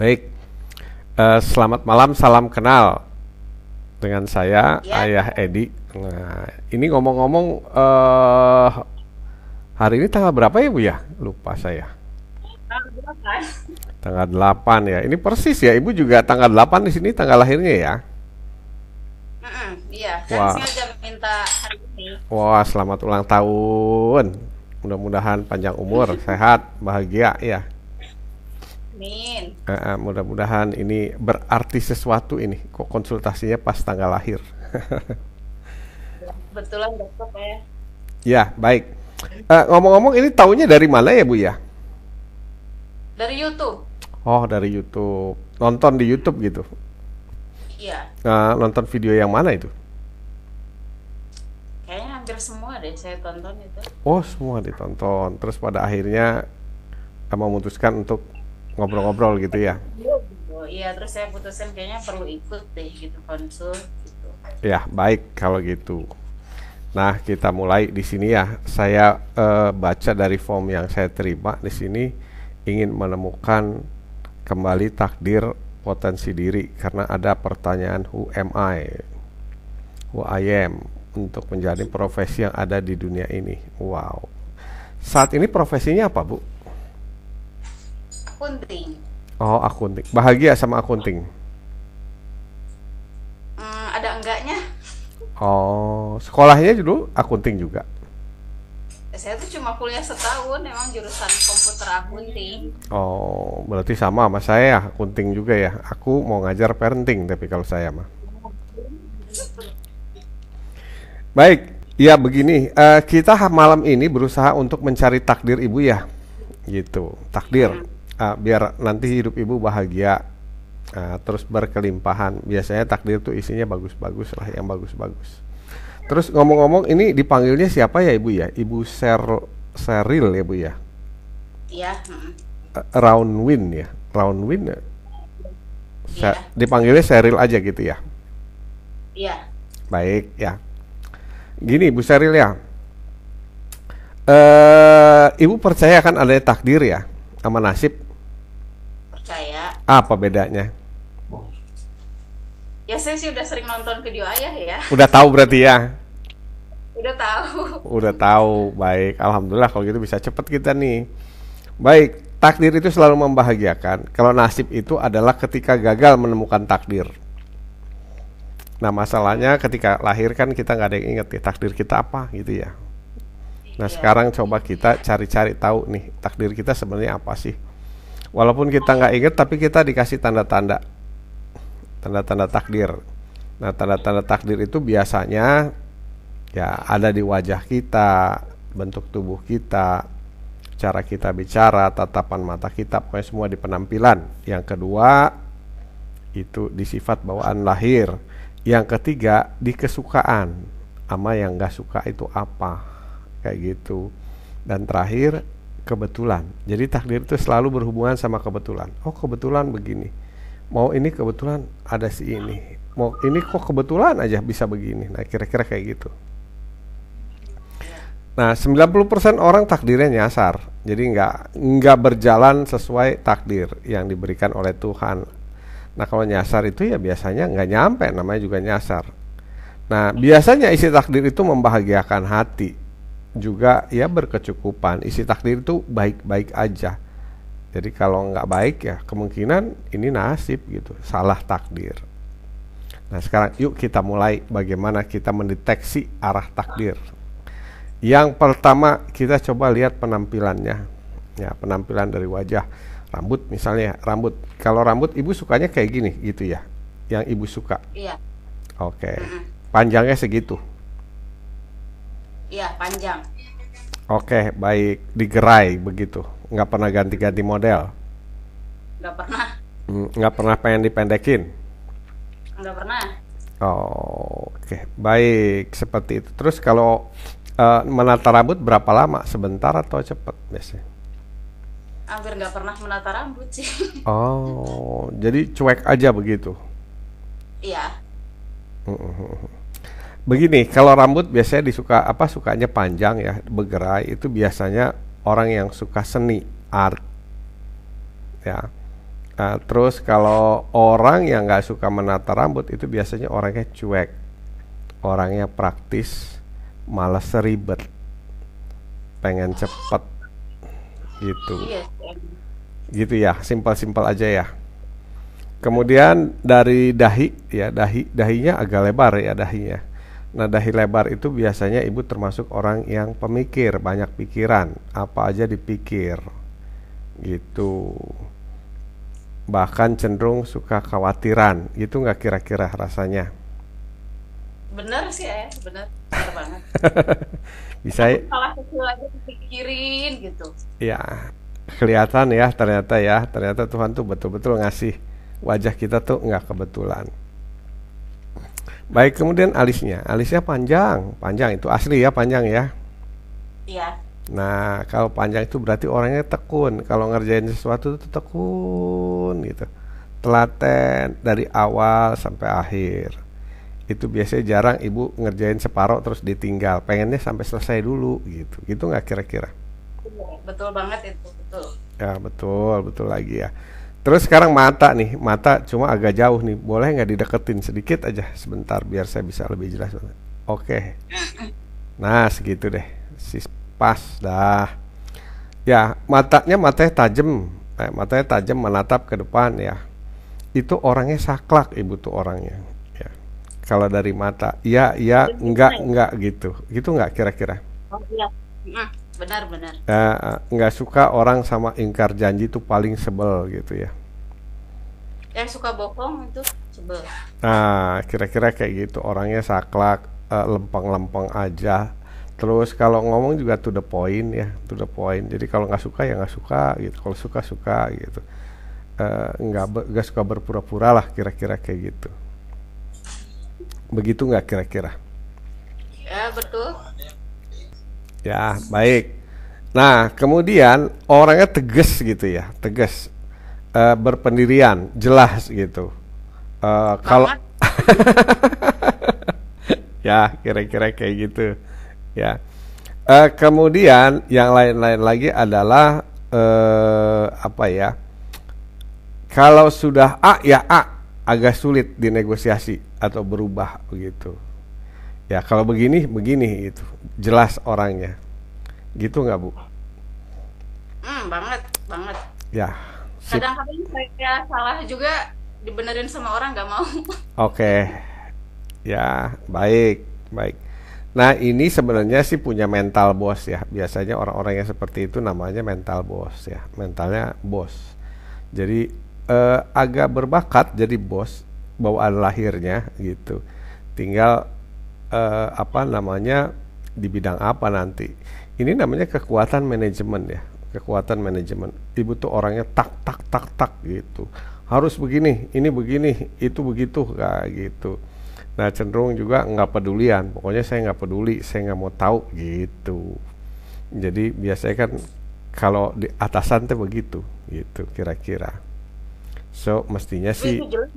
Baik, uh, selamat malam, salam kenal dengan saya ya. Ayah Edi. Nah, ini ngomong-ngomong uh, hari ini tanggal berapa ya Bu ya? Lupa saya. Tanggal 8. ya. Ini persis ya, Ibu juga tanggal 8 di sini tanggal lahirnya ya. Mm iya, kan sengaja minta hari ini. Wah, selamat ulang tahun. Mudah-mudahan panjang umur, sehat, bahagia ya. Amin. Uh, mudah-mudahan ini berarti sesuatu ini. Kok konsultasinya pas tanggal lahir. Betulan dokter ya. Ya, baik. Uh, ngomong-ngomong ini tahunya dari mana ya, Bu ya? Dari YouTube. Oh, dari YouTube. Nonton di YouTube gitu. Iya. Uh, nonton video yang mana itu? Kayaknya hampir semua deh saya tonton itu. Oh, semua ditonton. Terus pada akhirnya eh, memutuskan untuk ngobrol-ngobrol gitu ya oh, iya terus saya putusin kayaknya perlu ikut deh gitu konsul gitu ya baik kalau gitu nah kita mulai di sini ya saya eh, baca dari form yang saya terima di sini ingin menemukan kembali takdir potensi diri karena ada pertanyaan who am I who I am untuk menjadi profesi yang ada di dunia ini wow saat ini profesinya apa bu Akunting. Oh, akunting. Bahagia sama akunting. Hmm, ada enggaknya. Oh, sekolahnya dulu akunting juga. Saya tuh cuma kuliah setahun, memang jurusan komputer akunting. Oh, berarti sama sama saya ya, akunting juga ya. Aku mau ngajar parenting tapi kalau saya mah. Baik, ya begini. Eh, kita malam ini berusaha untuk mencari takdir ibu ya, gitu. Takdir. Hmm uh, biar nanti hidup ibu bahagia uh, terus berkelimpahan biasanya takdir tuh isinya bagus-bagus lah yang bagus-bagus terus ngomong-ngomong ini dipanggilnya siapa ya ibu ya ibu Ser Seril ya bu ya iya uh, eh, round win ya win ya? Se iya. dipanggilnya Seril aja gitu ya iya baik ya gini Bu Seril ya Uh, ibu percaya kan adanya takdir ya sama nasib apa bedanya? Ya saya sih udah sering nonton video ayah ya. Udah tahu berarti ya? Udah tahu. Udah tahu, baik. Alhamdulillah kalau gitu bisa cepet kita nih. Baik, takdir itu selalu membahagiakan. Kalau nasib itu adalah ketika gagal menemukan takdir. Nah masalahnya ketika lahir kan kita nggak ada yang inget ya takdir kita apa gitu ya. Nah iya. sekarang coba kita cari-cari tahu nih takdir kita sebenarnya apa sih walaupun kita nggak inget tapi kita dikasih tanda-tanda tanda-tanda takdir nah tanda-tanda takdir itu biasanya ya ada di wajah kita bentuk tubuh kita cara kita bicara tatapan mata kita pokoknya semua di penampilan yang kedua itu di sifat bawaan lahir yang ketiga di kesukaan ama yang nggak suka itu apa kayak gitu dan terakhir kebetulan. Jadi takdir itu selalu berhubungan sama kebetulan. Oh kebetulan begini. Mau ini kebetulan ada si ini. Mau ini kok kebetulan aja bisa begini. Nah kira-kira kayak gitu. Nah 90% orang takdirnya nyasar. Jadi nggak nggak berjalan sesuai takdir yang diberikan oleh Tuhan. Nah kalau nyasar itu ya biasanya nggak nyampe. Namanya juga nyasar. Nah biasanya isi takdir itu membahagiakan hati juga ya berkecukupan isi takdir itu baik-baik aja jadi kalau nggak baik ya kemungkinan ini nasib gitu salah takdir nah sekarang yuk kita mulai bagaimana kita mendeteksi arah takdir yang pertama kita coba lihat penampilannya ya penampilan dari wajah rambut misalnya rambut kalau rambut ibu sukanya kayak gini gitu ya yang ibu suka iya oke okay. panjangnya segitu Iya, panjang. Oke, baik. Digerai begitu. Nggak pernah ganti-ganti model. Nggak pernah. Hmm, nggak pernah pengen dipendekin. Nggak pernah. Oh, oke. Okay. Baik, seperti itu. Terus kalau uh, menata rambut berapa lama? Sebentar atau cepat biasanya? Hampir nggak pernah menata rambut sih. Oh, jadi cuek aja begitu? Iya. Uh -uh begini kalau rambut biasanya disuka apa sukanya panjang ya bergerai itu biasanya orang yang suka seni art ya nah, terus kalau orang yang nggak suka menata rambut itu biasanya orangnya cuek orangnya praktis malas ribet pengen cepet gitu iya gitu ya simpel-simpel aja ya kemudian dari dahi ya dahi dahinya agak lebar ya dahinya Nah, dahi lebar itu biasanya ibu termasuk orang yang pemikir, banyak pikiran, apa aja dipikir. Gitu. Bahkan cenderung suka khawatiran, gitu nggak kira-kira rasanya? Bener sih ya, eh. bener, bener banget. Bisa ya. salah kecil aja dipikirin gitu. Ya, kelihatan ya ternyata ya, ternyata Tuhan tuh betul-betul ngasih wajah kita tuh nggak kebetulan. Baik, kemudian alisnya. Alisnya panjang, panjang itu asli ya, panjang ya. Iya. Nah, kalau panjang itu berarti orangnya tekun. Kalau ngerjain sesuatu itu tekun gitu. Telaten dari awal sampai akhir. Itu biasanya jarang ibu ngerjain separoh terus ditinggal. Pengennya sampai selesai dulu gitu. Gitu nggak kira-kira? Betul banget itu, betul. Ya, betul, betul lagi ya. Terus sekarang mata nih, mata cuma agak jauh nih. Boleh nggak dideketin sedikit aja sebentar biar saya bisa lebih jelas. Oke. Okay. Nah, segitu deh. Sis pas dah. Ya, matanya matanya tajam. Eh, matanya tajam menatap ke depan ya. Itu orangnya saklak ibu tuh orangnya. Ya. Kalau dari mata, iya iya enggak enggak gitu. Gitu enggak kira-kira? Oh, iya. Mm, benar benar. enggak eh, eh, suka orang sama ingkar janji tuh paling sebel gitu ya yang suka bohong itu sebel nah kira-kira kayak gitu orangnya saklak uh, lempeng-lempeng aja terus kalau ngomong juga to the point ya to the point jadi kalau nggak suka ya nggak suka gitu kalau suka suka gitu eh, nggak uh, nggak suka berpura-pura lah kira-kira kayak gitu begitu nggak kira-kira ya betul ya baik nah kemudian orangnya tegas gitu ya tegas uh, berpendirian jelas gitu uh, kalau ya kira-kira kayak gitu ya uh, kemudian yang lain-lain lagi adalah uh, apa ya kalau sudah A ya A agak sulit dinegosiasi atau berubah begitu ya kalau begini begini itu jelas orangnya gitu nggak bu? Hmm, banget banget ya kadang-kadang saya salah juga dibenerin sama orang nggak mau oke okay. ya baik baik nah ini sebenarnya sih punya mental bos ya biasanya orang-orang yang seperti itu namanya mental bos ya mentalnya bos jadi eh, agak berbakat jadi bos bawaan lahirnya gitu tinggal eh, apa namanya di bidang apa nanti ini namanya kekuatan manajemen ya kekuatan manajemen ibu tuh orangnya tak tak tak tak gitu harus begini ini begini itu begitu kayak gitu nah cenderung juga nggak pedulian pokoknya saya nggak peduli saya nggak mau tahu gitu jadi biasanya kan kalau di atasan tuh begitu gitu kira-kira so mestinya sih itu jelek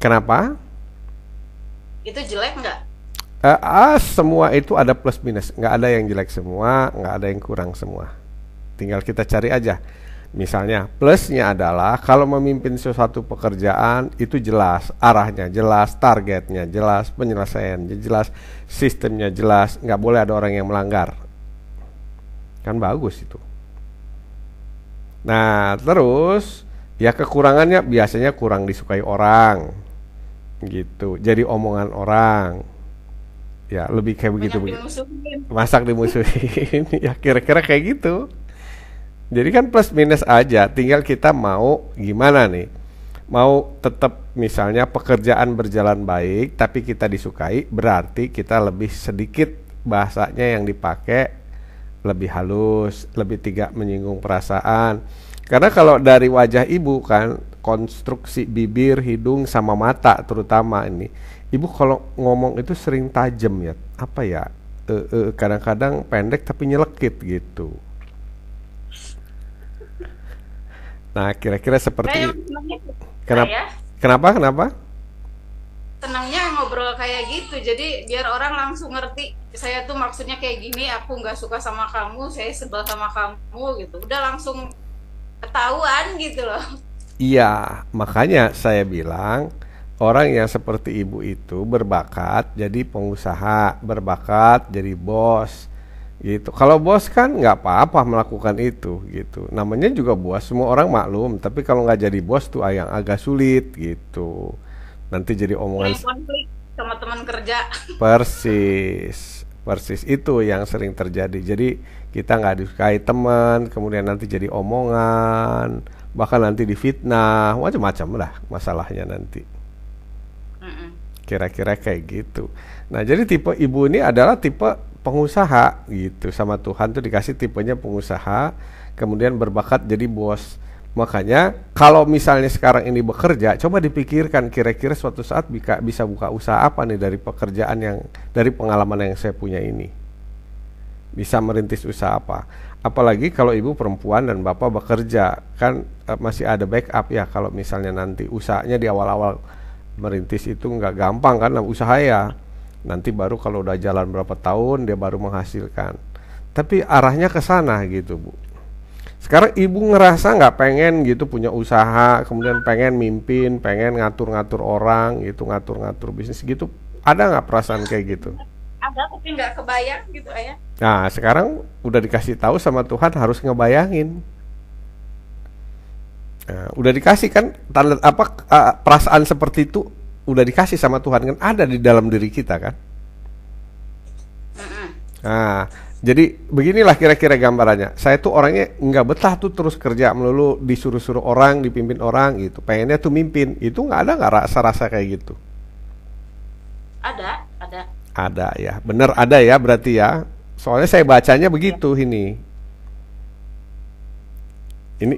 kenapa itu jelek nggak uh, ah, semua itu ada plus minus nggak ada yang jelek semua nggak ada yang kurang semua tinggal kita cari aja misalnya plusnya adalah kalau memimpin sesuatu pekerjaan itu jelas arahnya jelas targetnya jelas penyelesaiannya jelas sistemnya jelas nggak boleh ada orang yang melanggar kan bagus itu nah terus ya kekurangannya biasanya kurang disukai orang gitu jadi omongan orang ya lebih kayak Banyak begitu begitu masak dimusuhin ya kira-kira kayak gitu jadi kan plus minus aja, tinggal kita mau gimana nih. Mau tetap misalnya pekerjaan berjalan baik tapi kita disukai, berarti kita lebih sedikit bahasanya yang dipakai lebih halus, lebih tidak menyinggung perasaan. Karena kalau dari wajah ibu kan konstruksi bibir, hidung sama mata terutama ini. Ibu kalau ngomong itu sering tajam ya. Apa ya? Eh, eh, kadang-kadang e -e, pendek tapi nyelekit gitu Nah, kira-kira seperti nah, kenapa kenapa kenapa? Senangnya ngobrol kayak gitu, jadi biar orang langsung ngerti saya tuh maksudnya kayak gini, aku nggak suka sama kamu, saya sebel sama kamu gitu. Udah langsung ketahuan gitu loh. Iya, makanya saya bilang orang yang seperti ibu itu berbakat jadi pengusaha, berbakat jadi bos, gitu kalau bos kan nggak apa-apa melakukan itu gitu namanya juga bos semua orang maklum tapi kalau nggak jadi bos tuh yang agak sulit gitu nanti jadi omongan konflik sama teman kerja persis persis itu yang sering terjadi jadi kita nggak disukai teman kemudian nanti jadi omongan bahkan nanti difitnah macam-macam lah masalahnya nanti kira-kira kayak gitu nah jadi tipe ibu ini adalah tipe pengusaha gitu sama Tuhan tuh dikasih tipenya pengusaha kemudian berbakat jadi bos makanya kalau misalnya sekarang ini bekerja coba dipikirkan kira-kira suatu saat bisa bisa buka usaha apa nih dari pekerjaan yang dari pengalaman yang saya punya ini bisa merintis usaha apa apalagi kalau ibu perempuan dan bapak bekerja kan eh, masih ada backup ya kalau misalnya nanti usahanya di awal-awal merintis itu nggak gampang kan usaha ya Nanti baru kalau udah jalan berapa tahun dia baru menghasilkan. Tapi arahnya ke sana gitu, Bu. Sekarang ibu ngerasa nggak pengen gitu punya usaha, kemudian pengen mimpin, pengen ngatur-ngatur orang gitu, ngatur-ngatur bisnis gitu. Ada nggak perasaan kayak gitu? ada tapi nggak kebayang gitu ayah nah sekarang udah dikasih tahu sama Tuhan harus ngebayangin nah, udah dikasih kan tanda apa perasaan seperti itu udah dikasih sama Tuhan kan ada di dalam diri kita kan. Nah, jadi beginilah kira-kira gambarannya. Saya tuh orangnya nggak betah tuh terus kerja melulu disuruh-suruh orang, dipimpin orang gitu. Pengennya tuh mimpin. Itu nggak ada nggak rasa-rasa kayak gitu? Ada, ada. Ada ya, bener ada ya berarti ya. Soalnya saya bacanya iya. begitu ya. ini. Ini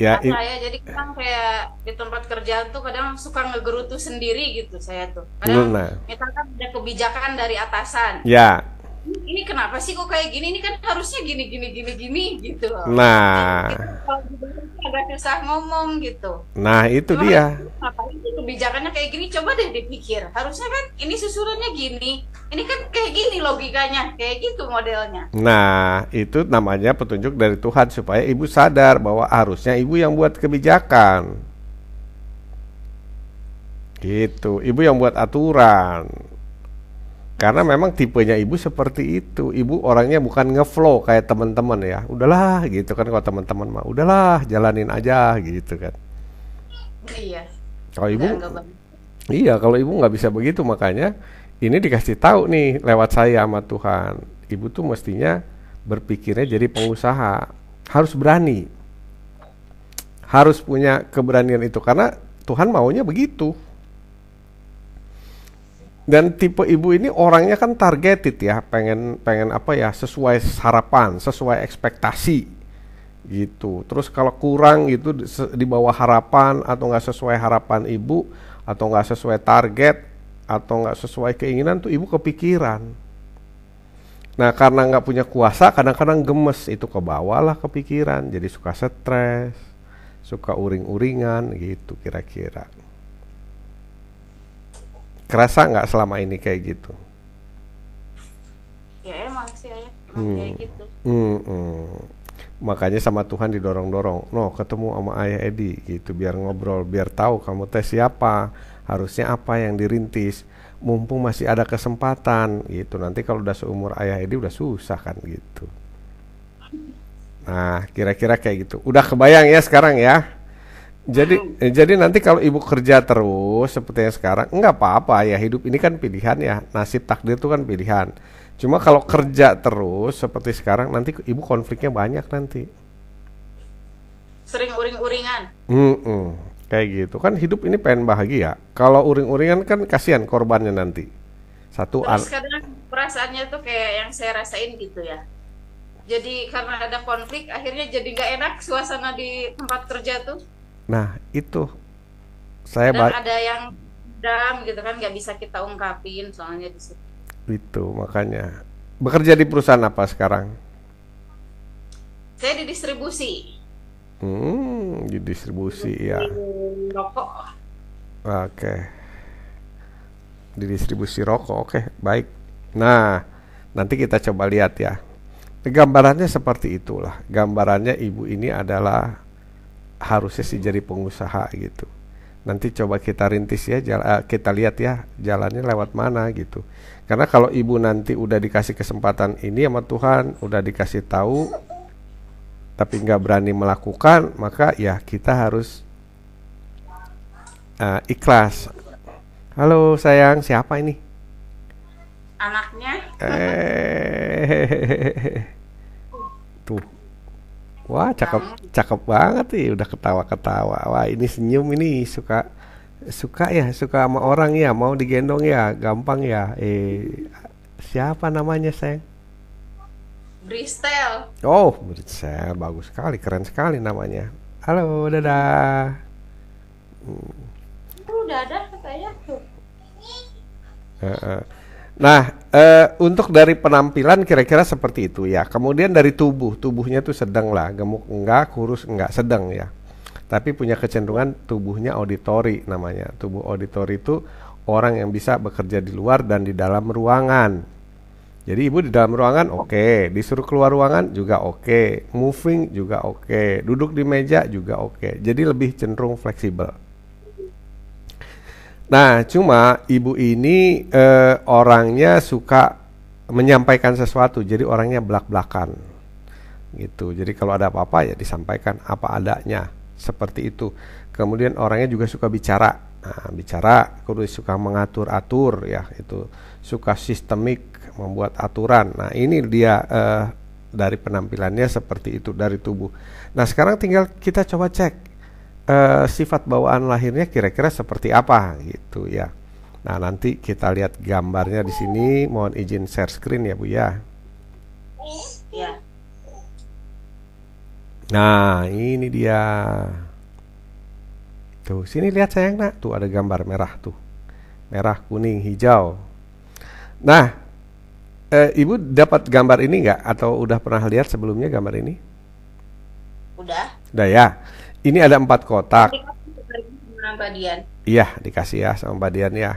ya nah, saya jadi kan kayak di tempat kerjaan tuh kadang suka ngegerutu sendiri gitu saya tuh kadang nah. misalkan ada kebijakan dari atasan ya ini kenapa sih kok kayak gini ini kan harusnya gini gini gini gini gitu loh. nah gitu, gitu, agak susah ngomong gitu nah itu Cuma dia Apalagi kebijakannya kayak gini coba deh dipikir harusnya kan ini susurannya gini ini kan kayak gini logikanya kayak gitu modelnya nah itu namanya petunjuk dari Tuhan supaya ibu sadar bahwa harusnya ibu yang buat kebijakan gitu ibu yang buat aturan karena memang tipenya ibu seperti itu ibu orangnya bukan ngeflow kayak teman-teman ya udahlah gitu kan kalau teman-teman mah udahlah jalanin aja gitu kan oh, iya kalau ibu iya kalau ibu nggak bisa begitu makanya ini dikasih tahu nih lewat saya sama Tuhan ibu tuh mestinya berpikirnya jadi pengusaha harus berani harus punya keberanian itu karena Tuhan maunya begitu dan tipe ibu ini orangnya kan targeted ya pengen pengen apa ya sesuai harapan sesuai ekspektasi gitu terus kalau kurang gitu di bawah harapan atau nggak sesuai harapan ibu atau nggak sesuai target atau nggak sesuai keinginan tuh ibu kepikiran nah karena nggak punya kuasa kadang-kadang gemes itu ke bawah lah kepikiran jadi suka stres suka uring-uringan gitu kira-kira kerasa nggak selama ini kayak gitu ya emang sih ya. emang hmm. kayak gitu hmm, hmm. makanya sama Tuhan didorong dorong no ketemu sama ayah Edi gitu biar ngobrol biar tahu kamu tes siapa harusnya apa yang dirintis mumpung masih ada kesempatan gitu nanti kalau udah seumur ayah Edi udah susah kan gitu nah kira-kira kayak gitu udah kebayang ya sekarang ya jadi jadi nanti kalau ibu kerja terus seperti yang sekarang nggak apa-apa ya hidup ini kan pilihan ya nasib takdir itu kan pilihan cuma kalau kerja terus seperti sekarang nanti ibu konfliknya banyak nanti sering uring-uringan Hmm -mm, kayak gitu kan hidup ini pengen bahagia kalau uring-uringan kan kasihan korbannya nanti satu terus kadang perasaannya tuh kayak yang saya rasain gitu ya jadi karena ada konflik akhirnya jadi nggak enak suasana di tempat kerja tuh Nah itu saya dan ada yang dalam gitu kan nggak bisa kita ungkapin soalnya di situ. Itu makanya bekerja di perusahaan apa sekarang? Saya di distribusi. Hmm, di distribusi ya. Rokok. Oke. Okay. Di distribusi rokok, oke, okay, baik. Nah, nanti kita coba lihat ya. Gambarannya seperti itulah. Gambarannya ibu ini adalah harusnya sih jadi pengusaha gitu nanti coba kita rintis ya jala, eh, kita lihat ya jalannya lewat mana gitu karena kalau ibu nanti udah dikasih kesempatan ini sama Tuhan udah dikasih tahu tapi nggak berani melakukan maka ya kita harus uh, ikhlas halo sayang siapa ini anaknya eh Wah, cakep cakep banget sih. udah ketawa-ketawa. Wah, ini senyum ini suka suka ya, suka sama orang ya, mau digendong ya, gampang ya. Eh, siapa namanya, Sayang? Bristel. Oh, Bristel bagus sekali, keren sekali namanya. Halo, dadah. Hmm. Udah ada katanya tuh. Uh -uh. Nah, Uh, untuk dari penampilan kira-kira seperti itu ya. Kemudian dari tubuh, tubuhnya tuh sedang lah, gemuk enggak, kurus enggak, sedang ya. Tapi punya kecenderungan tubuhnya auditori namanya. Tubuh auditori itu orang yang bisa bekerja di luar dan di dalam ruangan. Jadi ibu di dalam ruangan oke, okay. disuruh keluar ruangan juga oke, okay. moving juga oke, okay. duduk di meja juga oke. Okay. Jadi lebih cenderung fleksibel. Nah, cuma ibu ini eh, orangnya suka menyampaikan sesuatu, jadi orangnya belak-belakan. Gitu. Jadi kalau ada apa-apa ya disampaikan apa adanya, seperti itu. Kemudian orangnya juga suka bicara. Nah, bicara, kudu suka mengatur-atur ya, itu suka sistemik, membuat aturan. Nah, ini dia eh, dari penampilannya seperti itu dari tubuh. Nah, sekarang tinggal kita coba cek uh, sifat bawaan lahirnya kira-kira seperti apa gitu ya. Nah, nanti kita lihat gambarnya di sini. Mohon izin share screen ya, Bu ya. Iya. Nah, ini dia. Tuh, sini lihat sayang, Nak. Tuh ada gambar merah tuh. Merah, kuning, hijau. Nah, eh, Ibu dapat gambar ini nggak atau udah pernah lihat sebelumnya gambar ini? Udah. Udah ya. Ini ada empat kotak. Iya, dikasih ya sama Mbak Dian ya.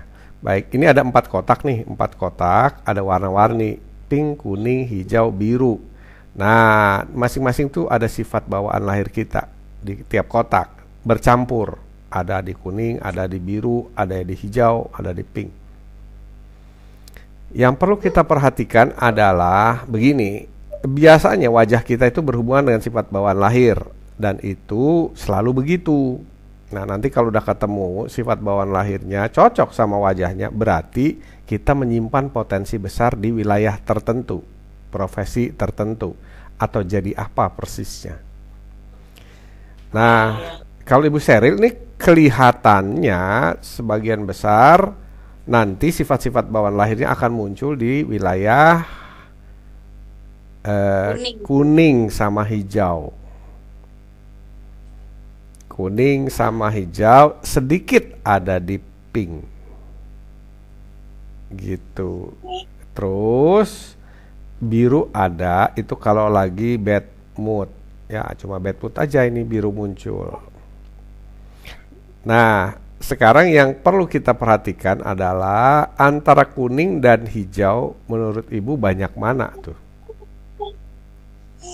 Baik, ini ada empat kotak nih, empat kotak, ada warna-warni pink, kuning, hijau, biru. Nah, masing-masing tuh ada sifat bawaan lahir kita di tiap kotak, bercampur. Ada di kuning, ada di biru, ada di hijau, ada di pink. Yang perlu kita perhatikan adalah begini, biasanya wajah kita itu berhubungan dengan sifat bawaan lahir dan itu selalu begitu. Nah, nanti kalau udah ketemu sifat bawaan lahirnya cocok sama wajahnya, berarti kita menyimpan potensi besar di wilayah tertentu, profesi tertentu, atau jadi apa persisnya. Nah, kalau Ibu Seril ini kelihatannya sebagian besar nanti sifat-sifat bawaan lahirnya akan muncul di wilayah eh, kuning. kuning sama hijau kuning sama hijau sedikit ada di pink gitu terus biru ada itu kalau lagi bad mood ya cuma bad mood aja ini biru muncul nah sekarang yang perlu kita perhatikan adalah antara kuning dan hijau menurut ibu banyak mana tuh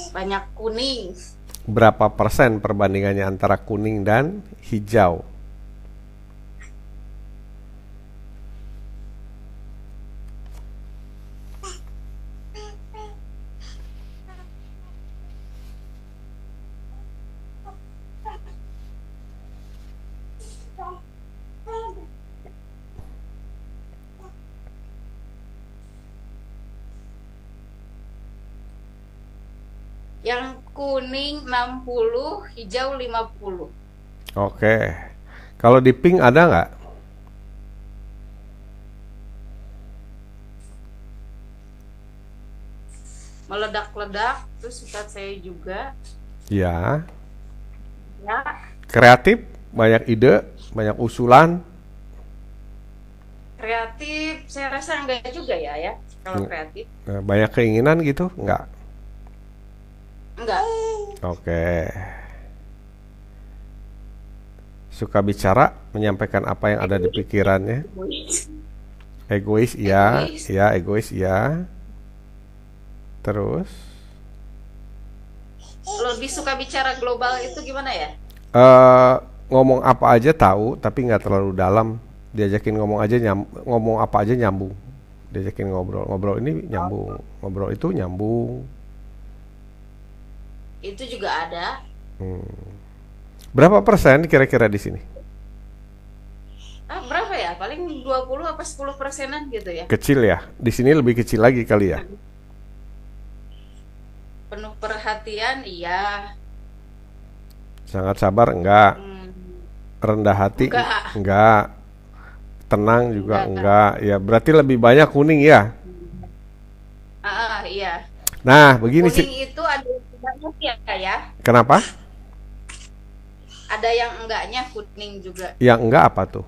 banyak kuning berapa persen perbandingannya antara kuning dan hijau kuning 60, hijau 50. Oke. Kalau di pink ada nggak? Meledak-ledak, terus suka saya juga. Ya. Ya. Kreatif, banyak ide, banyak usulan. Kreatif, saya rasa enggak juga ya ya, kalau kreatif. Banyak keinginan gitu, enggak? Enggak. Oke. Suka bicara, menyampaikan apa yang ada di pikirannya. Egois, iya, iya, egois, ya. Terus? Lebih suka bicara global itu gimana ya? Uh, ngomong apa aja tahu, tapi nggak terlalu dalam. Diajakin ngomong aja nyam, ngomong apa aja nyambung. Diajakin ngobrol, ngobrol ini nyambung, ngobrol itu nyambung itu juga ada. Hmm. Berapa persen kira-kira di sini? Ah, berapa ya? Paling 20 apa 10 persenan gitu ya. Kecil ya. Di sini lebih kecil lagi kali ya. Penuh perhatian iya. Sangat sabar enggak? Hmm. Rendah hati enggak. enggak. Tenang juga enggak. enggak. Ya, berarti lebih banyak kuning ya. Ah, ah iya. Nah, begini sih. Kuning itu ada ya ya kenapa ada yang enggaknya kuning juga yang enggak apa tuh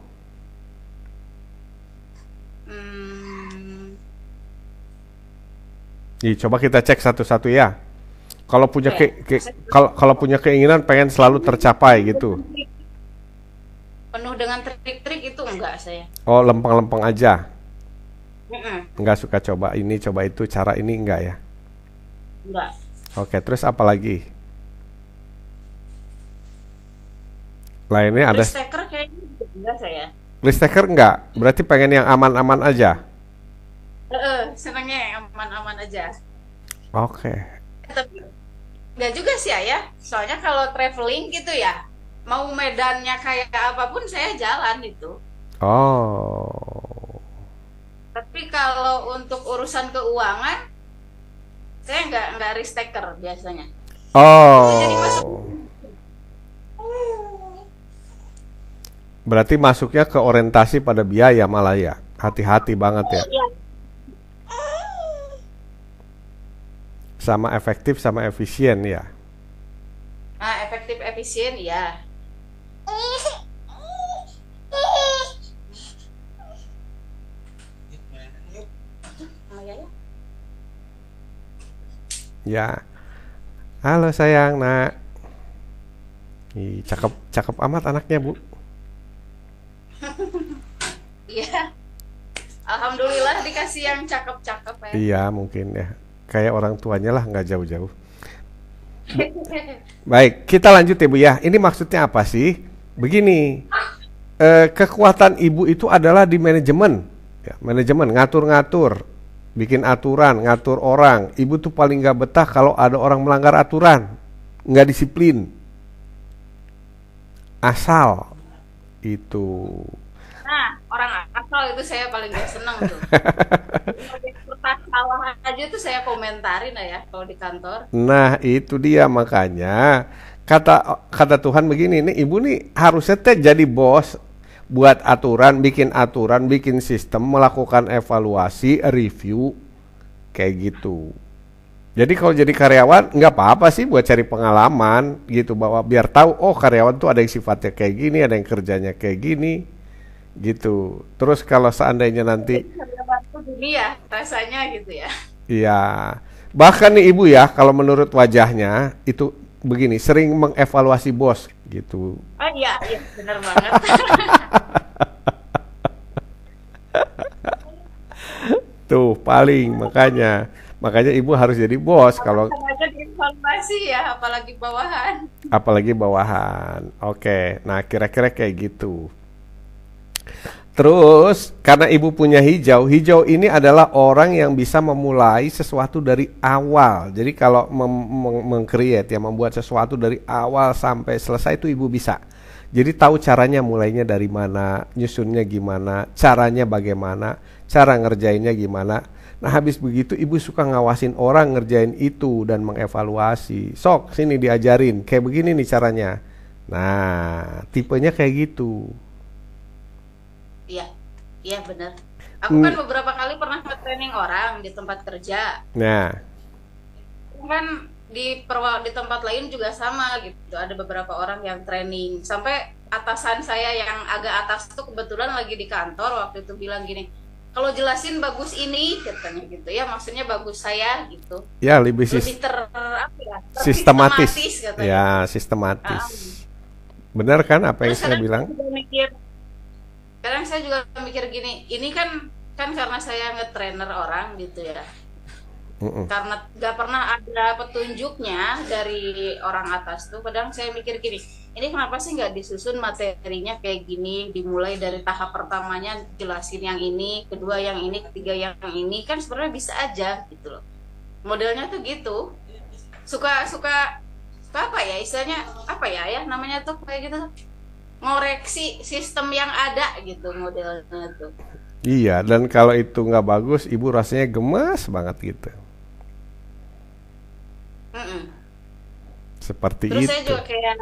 hmm. Ih, coba kita cek satu-satu ya kalau punya ke, ke kalau kalau punya keinginan pengen selalu tercapai gitu penuh dengan trik-trik itu enggak saya oh lempeng-lempeng aja mm -mm. enggak suka coba ini coba itu cara ini enggak ya enggak Oke, terus apa lagi? Lainnya ada taker kayaknya enggak saya. Ya. taker enggak? Berarti pengen yang aman-aman aja. Heeh, uh, senangnya yang aman-aman aja. Oke. Okay. Tapi enggak juga sih ya. Soalnya kalau traveling gitu ya, mau medannya kayak apapun saya jalan itu. Oh. Tapi kalau untuk urusan keuangan saya nggak nggak restaker biasanya oh berarti masuknya ke orientasi pada biaya malah ya hati-hati banget ya iya. sama efektif sama efisien ya ah efektif efisien ya Ya. Halo sayang, Nak. Ih, cakep cakep amat anaknya, Bu. Iya. Alhamdulillah dikasih yang cakep-cakep ya. Iya, mungkin ya. Kayak orang tuanya lah nggak jauh-jauh. Baik, kita lanjut ya Bu ya. Ini maksudnya apa sih? Begini, eh, kekuatan ibu itu adalah di manajemen, ya, manajemen ngatur-ngatur, bikin aturan, ngatur orang. Ibu tuh paling nggak betah kalau ada orang melanggar aturan, nggak disiplin, asal itu. Nah, orang asal itu saya paling gak seneng tuh. Kertas sawah aja tuh saya komentarin ya kalau di kantor. Nah, itu dia makanya kata kata Tuhan begini, nih ibu nih harusnya teh jadi bos buat aturan, bikin aturan, bikin sistem, melakukan evaluasi, review, kayak gitu. Jadi kalau jadi karyawan nggak apa-apa sih buat cari pengalaman gitu bahwa biar tahu oh karyawan tuh ada yang sifatnya kayak gini, ada yang kerjanya kayak gini gitu. Terus kalau seandainya nanti ini ya rasanya gitu ya. Iya. Bahkan nih ibu ya kalau menurut wajahnya itu begini, sering mengevaluasi bos gitu. Oh iya, iya benar banget. Tuh, paling makanya makanya ibu harus jadi bos kalau informasi ya apalagi bawahan apalagi bawahan oke nah kira-kira kayak gitu Terus karena ibu punya hijau, hijau ini adalah orang yang bisa memulai sesuatu dari awal. Jadi kalau mengcreate meng ya membuat sesuatu dari awal sampai selesai itu ibu bisa. Jadi tahu caranya mulainya dari mana, nyusunnya gimana, caranya bagaimana, cara ngerjainnya gimana. Nah habis begitu ibu suka ngawasin orang ngerjain itu dan mengevaluasi. Sok sini diajarin kayak begini nih caranya. Nah tipenya kayak gitu. Iya benar. Aku kan hmm. beberapa kali pernah training orang di tempat kerja. Nah. Kan di perwa di tempat lain juga sama gitu. Ada beberapa orang yang training sampai atasan saya yang agak atas tuh kebetulan lagi di kantor waktu itu bilang gini, kalau jelasin bagus ini katanya gitu ya maksudnya bagus saya gitu ya lebih, sis ter, apa ya, sistematis, ya sistematis um, benar kan apa yang saya bilang mikir kadang saya juga mikir gini ini kan kan karena saya ngetrainer orang gitu ya Mm-mm. karena nggak pernah ada petunjuknya dari orang atas tuh kadang saya mikir gini ini kenapa sih nggak disusun materinya kayak gini dimulai dari tahap pertamanya jelasin yang ini kedua yang ini ketiga yang ini kan sebenarnya bisa aja gitu loh modelnya tuh gitu suka suka apa ya istilahnya apa ya ya namanya tuh kayak gitu ngoreksi sistem yang ada gitu modelnya tuh. Iya, dan kalau itu nggak bagus, ibu rasanya gemas banget gitu. Mm -mm. Seperti Terus itu. Terus saya juga kayak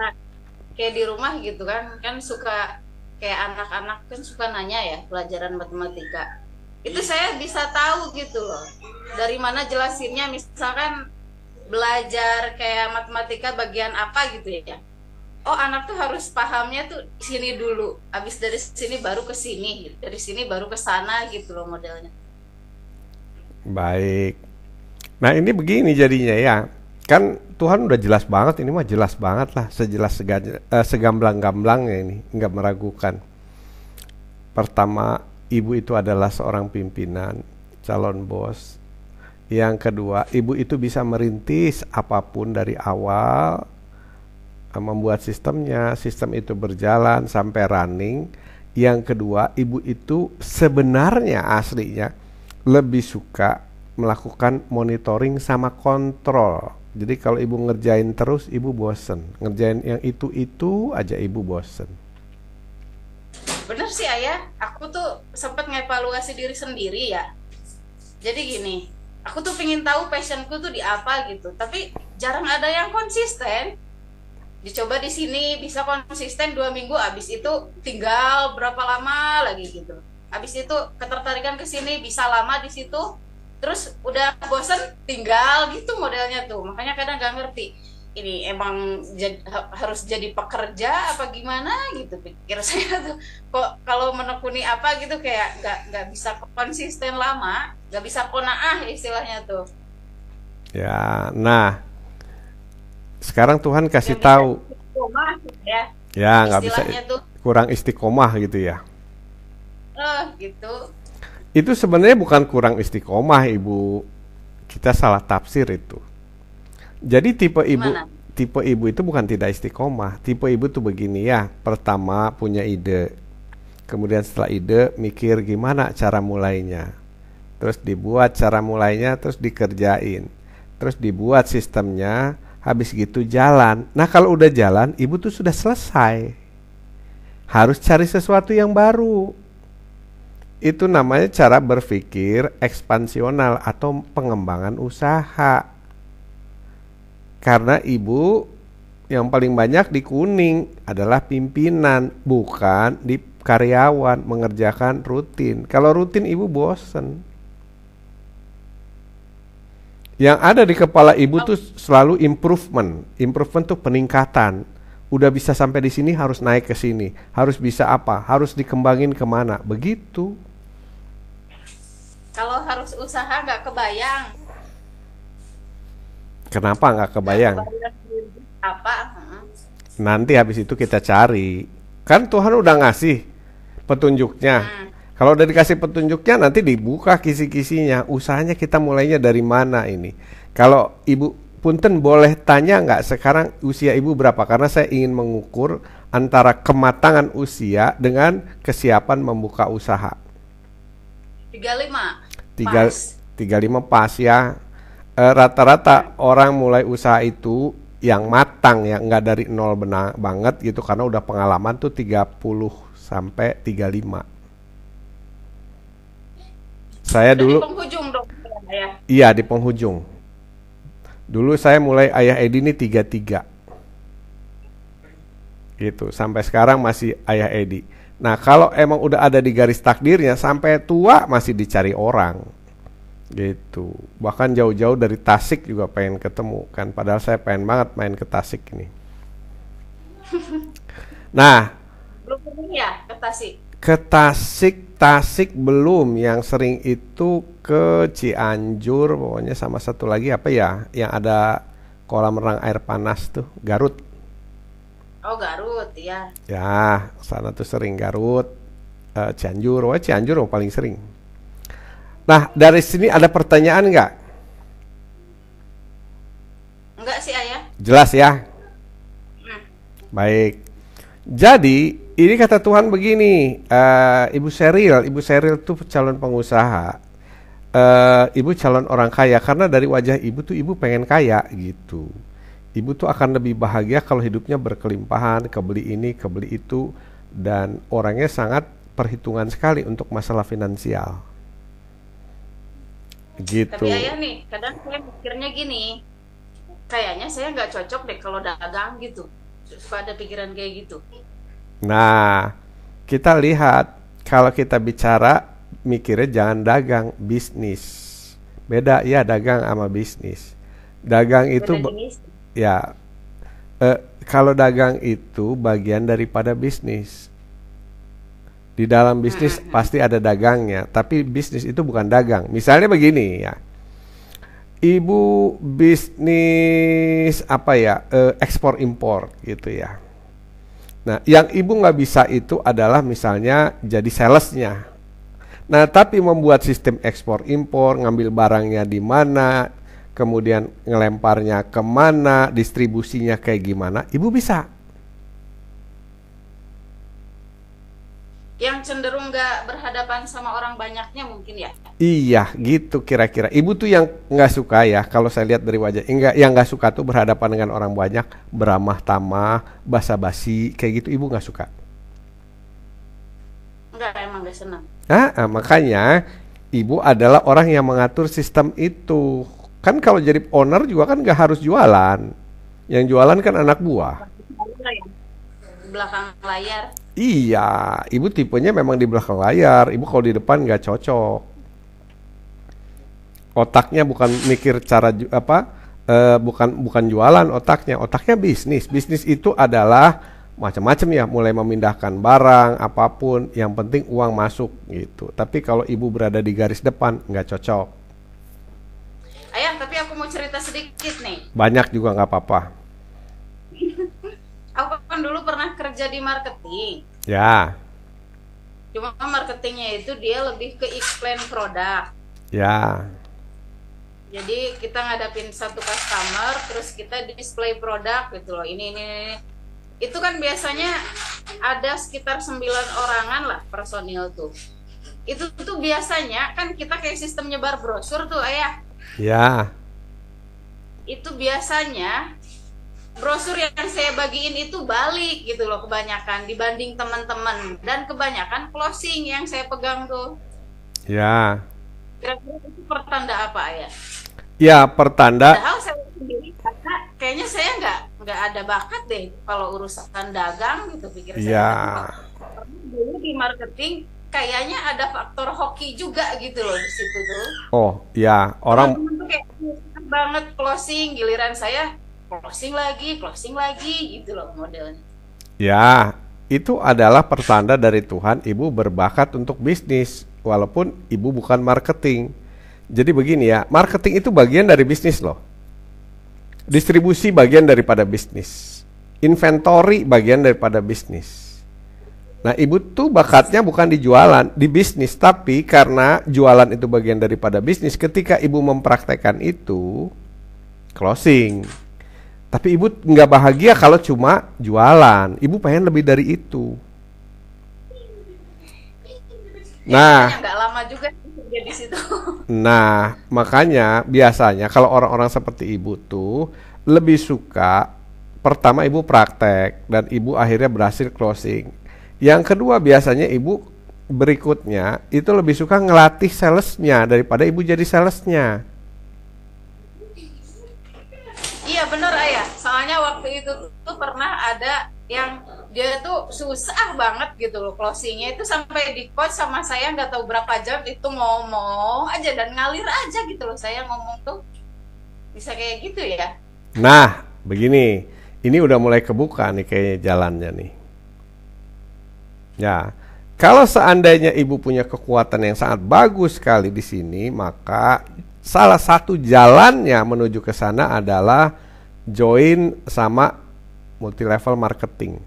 kayak di rumah gitu kan, kan suka kayak anak-anak kan suka nanya ya pelajaran matematika. Itu iya. saya bisa tahu gitu loh. Dari mana jelasinnya misalkan belajar kayak matematika bagian apa gitu ya oh anak tuh harus pahamnya tuh sini dulu abis dari sini baru ke sini dari sini baru ke sana gitu loh modelnya baik nah ini begini jadinya ya kan Tuhan udah jelas banget ini mah jelas banget lah sejelas eh, segamblang-gamblang ya ini nggak meragukan pertama ibu itu adalah seorang pimpinan calon bos yang kedua ibu itu bisa merintis apapun dari awal membuat sistemnya, sistem itu berjalan sampai running. Yang kedua, ibu itu sebenarnya aslinya lebih suka melakukan monitoring sama kontrol. Jadi kalau ibu ngerjain terus, ibu bosen. Ngerjain yang itu-itu aja ibu bosen. Bener sih ayah, aku tuh sempat ngevaluasi diri sendiri ya. Jadi gini, aku tuh pengen tahu passionku tuh di apa gitu. Tapi jarang ada yang konsisten dicoba di sini bisa konsisten dua minggu abis itu tinggal berapa lama lagi gitu abis itu ketertarikan ke sini bisa lama di situ terus udah bosen tinggal gitu modelnya tuh makanya kadang nggak ngerti ini emang jad, ha, harus jadi pekerja apa gimana gitu pikir saya tuh kok kalau menekuni apa gitu kayak nggak nggak bisa konsisten lama nggak bisa konaah istilahnya tuh ya nah sekarang Tuhan kasih gak tahu gitu ya ya nggak bisa tuh. kurang istiqomah gitu ya uh, gitu itu sebenarnya bukan kurang istiqomah ibu kita salah tafsir itu jadi tipe ibu Gimana? tipe ibu itu bukan tidak istiqomah tipe ibu tuh begini ya pertama punya ide kemudian setelah ide mikir gimana cara mulainya terus dibuat cara mulainya terus dikerjain terus dibuat sistemnya habis gitu jalan. Nah, kalau udah jalan, ibu tuh sudah selesai. Harus cari sesuatu yang baru. Itu namanya cara berpikir ekspansional atau pengembangan usaha. Karena ibu yang paling banyak di kuning adalah pimpinan, bukan di karyawan mengerjakan rutin. Kalau rutin ibu bosen. Yang ada di kepala ibu oh. tuh selalu improvement. Improvement tuh peningkatan. Udah bisa sampai di sini harus naik ke sini. Harus bisa apa? Harus dikembangin kemana? Begitu. Kalau harus usaha nggak kebayang. Kenapa nggak kebayang? apa? Nanti habis itu kita cari. Kan Tuhan udah ngasih petunjuknya. Hmm. Kalau udah dikasih petunjuknya nanti dibuka kisi-kisinya. Usahanya kita mulainya dari mana ini? Kalau Ibu Punten boleh tanya nggak sekarang usia Ibu berapa? Karena saya ingin mengukur antara kematangan usia dengan kesiapan membuka usaha. 35. Tiga, pas. 35 pas ya. Eh, rata-rata e, orang mulai usaha itu yang matang ya nggak dari nol benar banget gitu karena udah pengalaman tuh 30 sampai 35 saya dulu di penghujung dong. Ya? Iya, di penghujung. Dulu saya mulai ayah Edi ini tiga tiga, Gitu, sampai sekarang masih ayah Edi. Nah, kalau emang udah ada di garis takdirnya sampai tua masih dicari orang. Gitu. Bahkan jauh-jauh dari Tasik juga pengen ketemu kan. Padahal saya pengen banget main ke Tasik ini. Nah, belum pernah ya ke Tasik ke Tasik Tasik belum yang sering itu ke Cianjur pokoknya sama satu lagi apa ya yang ada kolam renang air panas tuh Garut oh Garut ya ya sana tuh sering Garut uh, Cianjur wah Cianjur oh, paling sering nah dari sini ada pertanyaan nggak Enggak sih ayah jelas ya hmm. baik jadi ini kata Tuhan begini, uh, Ibu Seril, Ibu Seril tuh calon pengusaha, uh, Ibu calon orang kaya karena dari wajah Ibu tuh Ibu pengen kaya gitu. Ibu tuh akan lebih bahagia kalau hidupnya berkelimpahan, kebeli ini, kebeli itu, dan orangnya sangat perhitungan sekali untuk masalah finansial. Gitu. Tapi ayah nih, kadang saya mikirnya gini, kayaknya saya nggak cocok deh kalau dagang gitu, suka ada pikiran kayak gitu. Nah, kita lihat kalau kita bicara mikirnya jangan dagang, bisnis. Beda ya dagang sama bisnis. Dagang itu ya eh, kalau dagang itu bagian daripada bisnis. Di dalam bisnis pasti ada dagangnya, tapi bisnis itu bukan dagang. Misalnya begini ya. Ibu bisnis apa ya? Eh, ekspor impor gitu ya Nah, yang ibu nggak bisa itu adalah misalnya jadi salesnya. Nah, tapi membuat sistem ekspor impor, ngambil barangnya di mana, kemudian ngelemparnya kemana, distribusinya kayak gimana, ibu bisa. yang cenderung nggak berhadapan sama orang banyaknya mungkin ya iya gitu kira-kira ibu tuh yang nggak suka ya kalau saya lihat dari wajah enggak yang nggak suka tuh berhadapan dengan orang banyak beramah tamah basa-basi kayak gitu ibu nggak suka nggak emang nggak senang ah, ah makanya ibu adalah orang yang mengatur sistem itu kan kalau jadi owner juga kan nggak harus jualan yang jualan kan anak buah iya, iya belakang layar. Iya, ibu tipenya memang di belakang layar. Ibu kalau di depan nggak cocok. Otaknya bukan mikir cara apa, e, bukan bukan jualan otaknya. Otaknya bisnis. Bisnis itu adalah macam-macam ya, mulai memindahkan barang apapun. Yang penting uang masuk gitu. Tapi kalau ibu berada di garis depan nggak cocok. Ayah, tapi aku mau cerita sedikit nih. Banyak juga nggak apa-apa aku kan dulu pernah kerja di marketing. Ya. Cuma marketingnya itu dia lebih ke explain produk. Ya. Jadi kita ngadapin satu customer, terus kita display produk gitu loh. Ini ini, ini. itu kan biasanya ada sekitar sembilan orangan lah personil tuh. Itu tuh biasanya kan kita kayak sistem nyebar brosur tuh ayah. Ya. Itu biasanya brosur yang saya bagiin itu balik gitu loh kebanyakan dibanding teman-teman dan kebanyakan closing yang saya pegang tuh. Ya. Kira-kira itu pertanda apa ya? Ya pertanda. Padahal saya sendiri karena kayaknya saya nggak nggak ada bakat deh kalau urusan dagang gitu pikir ya. saya. Ya. Dulu di marketing kayaknya ada faktor hoki juga gitu loh di situ tuh. Oh ya orang. Teman -teman tuh kayak iya, banget closing giliran saya closing lagi closing lagi gitu loh modelnya ya itu adalah pertanda dari Tuhan ibu berbakat untuk bisnis walaupun ibu bukan marketing jadi begini ya marketing itu bagian dari bisnis loh distribusi bagian daripada bisnis inventory bagian daripada bisnis Nah, ibu tuh bakatnya bukan di jualan, di bisnis, tapi karena jualan itu bagian daripada bisnis, ketika ibu mempraktekkan itu closing. Tapi ibu nggak bahagia kalau cuma jualan. Ibu pengen lebih dari itu. Nah, iya, nggak lama juga di situ. Nah, makanya biasanya kalau orang-orang seperti ibu tuh lebih suka pertama ibu praktek dan ibu akhirnya berhasil closing. Yang kedua biasanya ibu berikutnya itu lebih suka ngelatih salesnya daripada ibu jadi salesnya. waktu itu tuh pernah ada yang dia tuh susah banget gitu loh closingnya itu sampai di coach sama saya nggak tahu berapa jam itu ngomong aja dan ngalir aja gitu loh saya ngomong tuh bisa kayak gitu ya nah begini ini udah mulai kebuka nih kayaknya jalannya nih ya kalau seandainya ibu punya kekuatan yang sangat bagus sekali di sini maka salah satu jalannya menuju ke sana adalah join sama multi level marketing.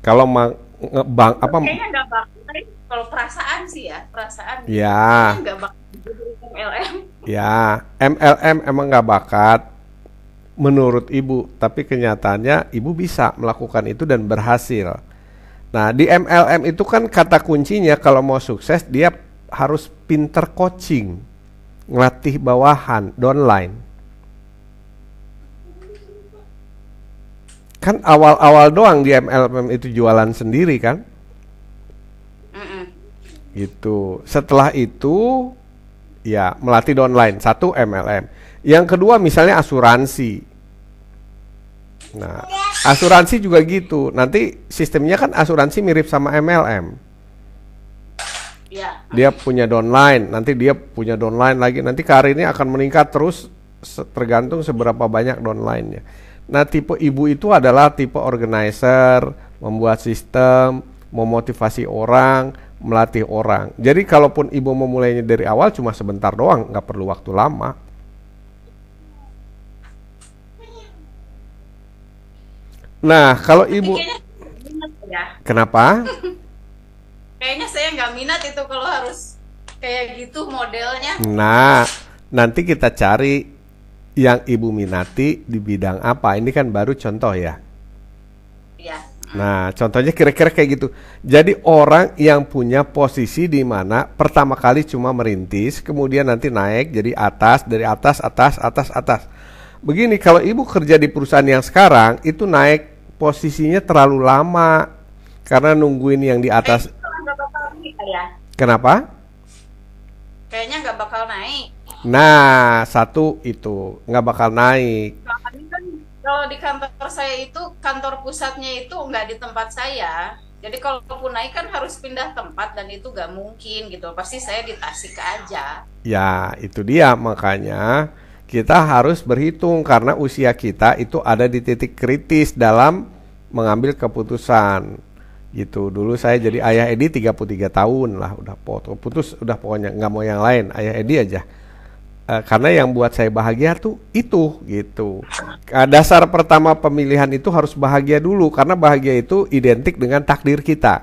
Kalau bang apa? Kayaknya nggak bakal kalau perasaan sih ya perasaan. Ya. Nggak bakal MLM. Ya MLM emang nggak bakat menurut ibu, tapi kenyataannya ibu bisa melakukan itu dan berhasil. Nah di MLM itu kan kata kuncinya kalau mau sukses dia harus pinter coaching ngelatih bawahan downline kan awal-awal doang di MLM itu jualan sendiri kan gitu setelah itu ya melatih downline online satu MLM yang kedua misalnya asuransi nah asuransi juga gitu nanti sistemnya kan asuransi mirip sama MLM Ya. Dia punya downline, nanti dia punya downline lagi. Nanti karir ini akan meningkat terus tergantung seberapa banyak downline-nya. Nah, tipe ibu itu adalah tipe organizer, membuat sistem, memotivasi orang, melatih orang. Jadi kalaupun ibu memulainya dari awal cuma sebentar doang, nggak perlu waktu lama. Nah, kalau ibu ya. Kenapa? kayaknya saya nggak minat itu kalau harus kayak gitu modelnya nah nanti kita cari yang ibu minati di bidang apa ini kan baru contoh ya iya Nah, contohnya kira-kira kayak gitu. Jadi orang yang punya posisi di mana pertama kali cuma merintis, kemudian nanti naik jadi atas, dari atas, atas, atas, atas. Begini, kalau ibu kerja di perusahaan yang sekarang itu naik posisinya terlalu lama karena nungguin yang di atas eh, Gitu ya. Kenapa? Kayaknya nggak bakal naik. Nah, satu itu nggak bakal naik. Kan kalau di kantor saya itu kantor pusatnya itu nggak di tempat saya. Jadi kalau kalaupun naik kan harus pindah tempat dan itu nggak mungkin gitu. Pasti saya di Tasik aja. Ya, itu dia makanya kita harus berhitung karena usia kita itu ada di titik kritis dalam mengambil keputusan gitu dulu saya jadi iya. ayah Edi 33 tahun lah udah foto putus udah pokoknya nggak mau yang lain ayah Edi aja uh, karena yang buat saya bahagia tuh itu gitu eh, dasar pertama pemilihan itu harus bahagia dulu karena bahagia itu identik dengan takdir kita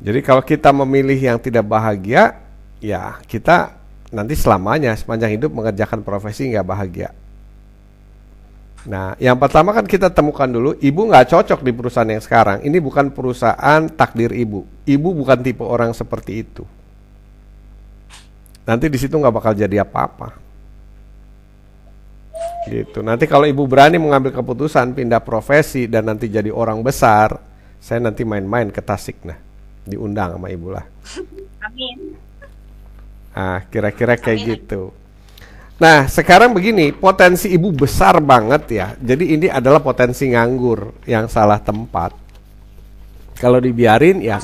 jadi kalau kita memilih yang tidak bahagia ya kita nanti selamanya sepanjang hidup mengerjakan profesi nggak bahagia Nah, yang pertama kan kita temukan dulu, ibu nggak cocok di perusahaan yang sekarang. Ini bukan perusahaan takdir ibu. Ibu bukan tipe orang seperti itu. Nanti di situ nggak bakal jadi apa-apa. Gitu. Nanti kalau ibu berani mengambil keputusan pindah profesi dan nanti jadi orang besar, saya nanti main-main ke Tasik nah, diundang sama ibu lah. Amin. Ah, kira-kira kayak Amin. gitu. Nah, sekarang begini, potensi ibu besar banget ya. Jadi ini adalah potensi nganggur yang salah tempat. Kalau dibiarin ya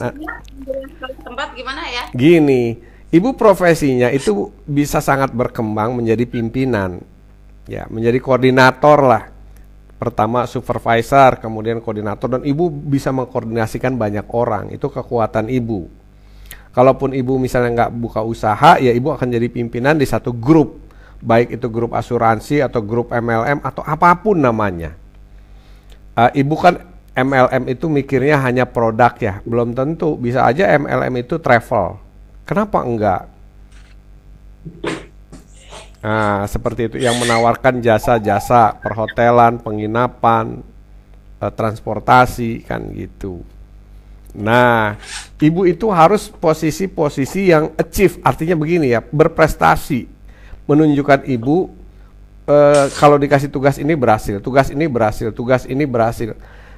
tempat gimana ya? Gini, ibu profesinya itu bisa sangat berkembang menjadi pimpinan. Ya, menjadi koordinator lah. Pertama supervisor, kemudian koordinator dan ibu bisa mengkoordinasikan banyak orang. Itu kekuatan ibu. Kalaupun ibu misalnya nggak buka usaha, ya ibu akan jadi pimpinan di satu grup baik itu grup asuransi atau grup MLM atau apapun namanya. Uh, ibu kan MLM itu mikirnya hanya produk ya, belum tentu bisa aja MLM itu travel. Kenapa enggak? Nah, seperti itu yang menawarkan jasa-jasa perhotelan, penginapan, uh, transportasi kan gitu. Nah, ibu itu harus posisi-posisi yang achieve, artinya begini ya, berprestasi, menunjukkan ibu e, kalau dikasih tugas ini berhasil, tugas ini berhasil, tugas ini berhasil.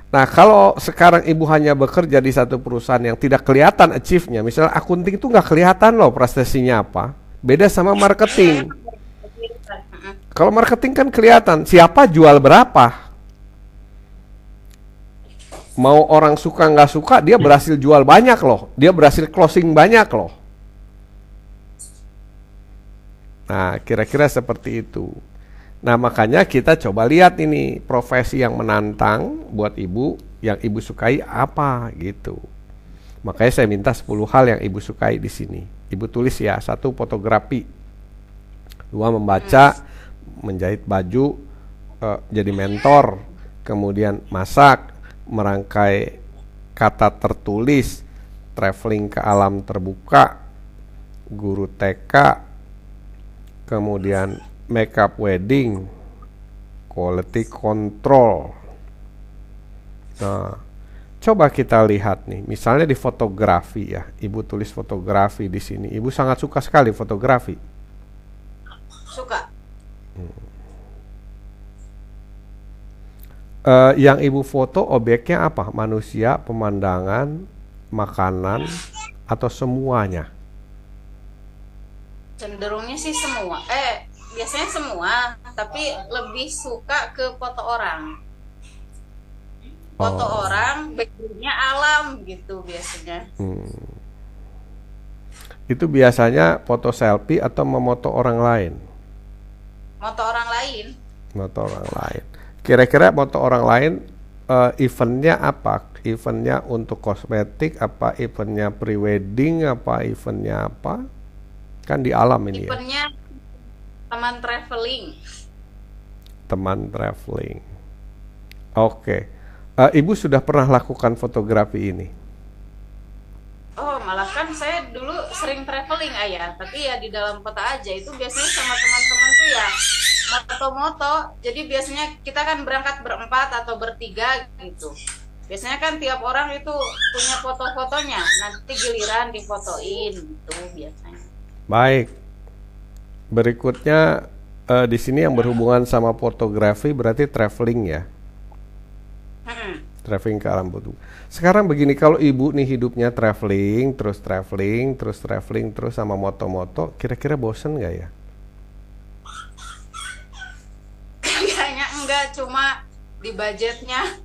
Nah, kalau sekarang ibu hanya bekerja di satu perusahaan yang tidak kelihatan achieve-nya, misalnya akunting itu nggak kelihatan loh prestasinya apa. Beda sama marketing. Kalau marketing kan kelihatan siapa jual berapa. Mau orang suka nggak suka, dia berhasil jual banyak loh. Dia berhasil closing banyak loh. Nah, kira-kira seperti itu. Nah, makanya kita coba lihat ini profesi yang menantang buat ibu, yang ibu sukai apa gitu. Makanya saya minta 10 hal yang ibu sukai di sini. Ibu tulis ya, satu fotografi, dua membaca, menjahit baju, eh, jadi mentor, kemudian masak, merangkai kata tertulis, traveling ke alam terbuka, guru TK, kemudian makeup wedding, quality control. Nah, coba kita lihat nih, misalnya di fotografi ya, ibu tulis fotografi di sini. Ibu sangat suka sekali fotografi. Suka. Hmm. Uh, yang ibu foto objeknya apa? Manusia, pemandangan, makanan, atau semuanya? cenderungnya sih semua eh biasanya semua tapi lebih suka ke foto orang foto oh. orang backgroundnya alam gitu biasanya hmm. itu biasanya foto selfie atau memoto orang lain foto orang lain foto orang lain kira-kira foto orang lain uh, eventnya apa eventnya untuk kosmetik apa eventnya pre wedding apa eventnya apa Kan di alam ini ya. teman traveling. Teman traveling. Oke. Okay. Uh, eh, Ibu sudah pernah lakukan fotografi ini? Oh, malah kan saya dulu sering traveling ayah, tapi ya di dalam kota aja itu biasanya sama teman-teman tuh ya moto-moto. Jadi biasanya kita kan berangkat berempat atau bertiga gitu. Biasanya kan tiap orang itu punya foto-fotonya, nanti giliran difotoin itu biasanya. Baik. Berikutnya uh, di sini yang berhubungan sama fotografi berarti traveling ya. Traveling ke alam butuh. Sekarang begini kalau ibu nih hidupnya traveling, terus traveling, terus traveling, terus sama moto-moto, kira-kira bosen nggak ya? Kayaknya enggak, cuma di budgetnya.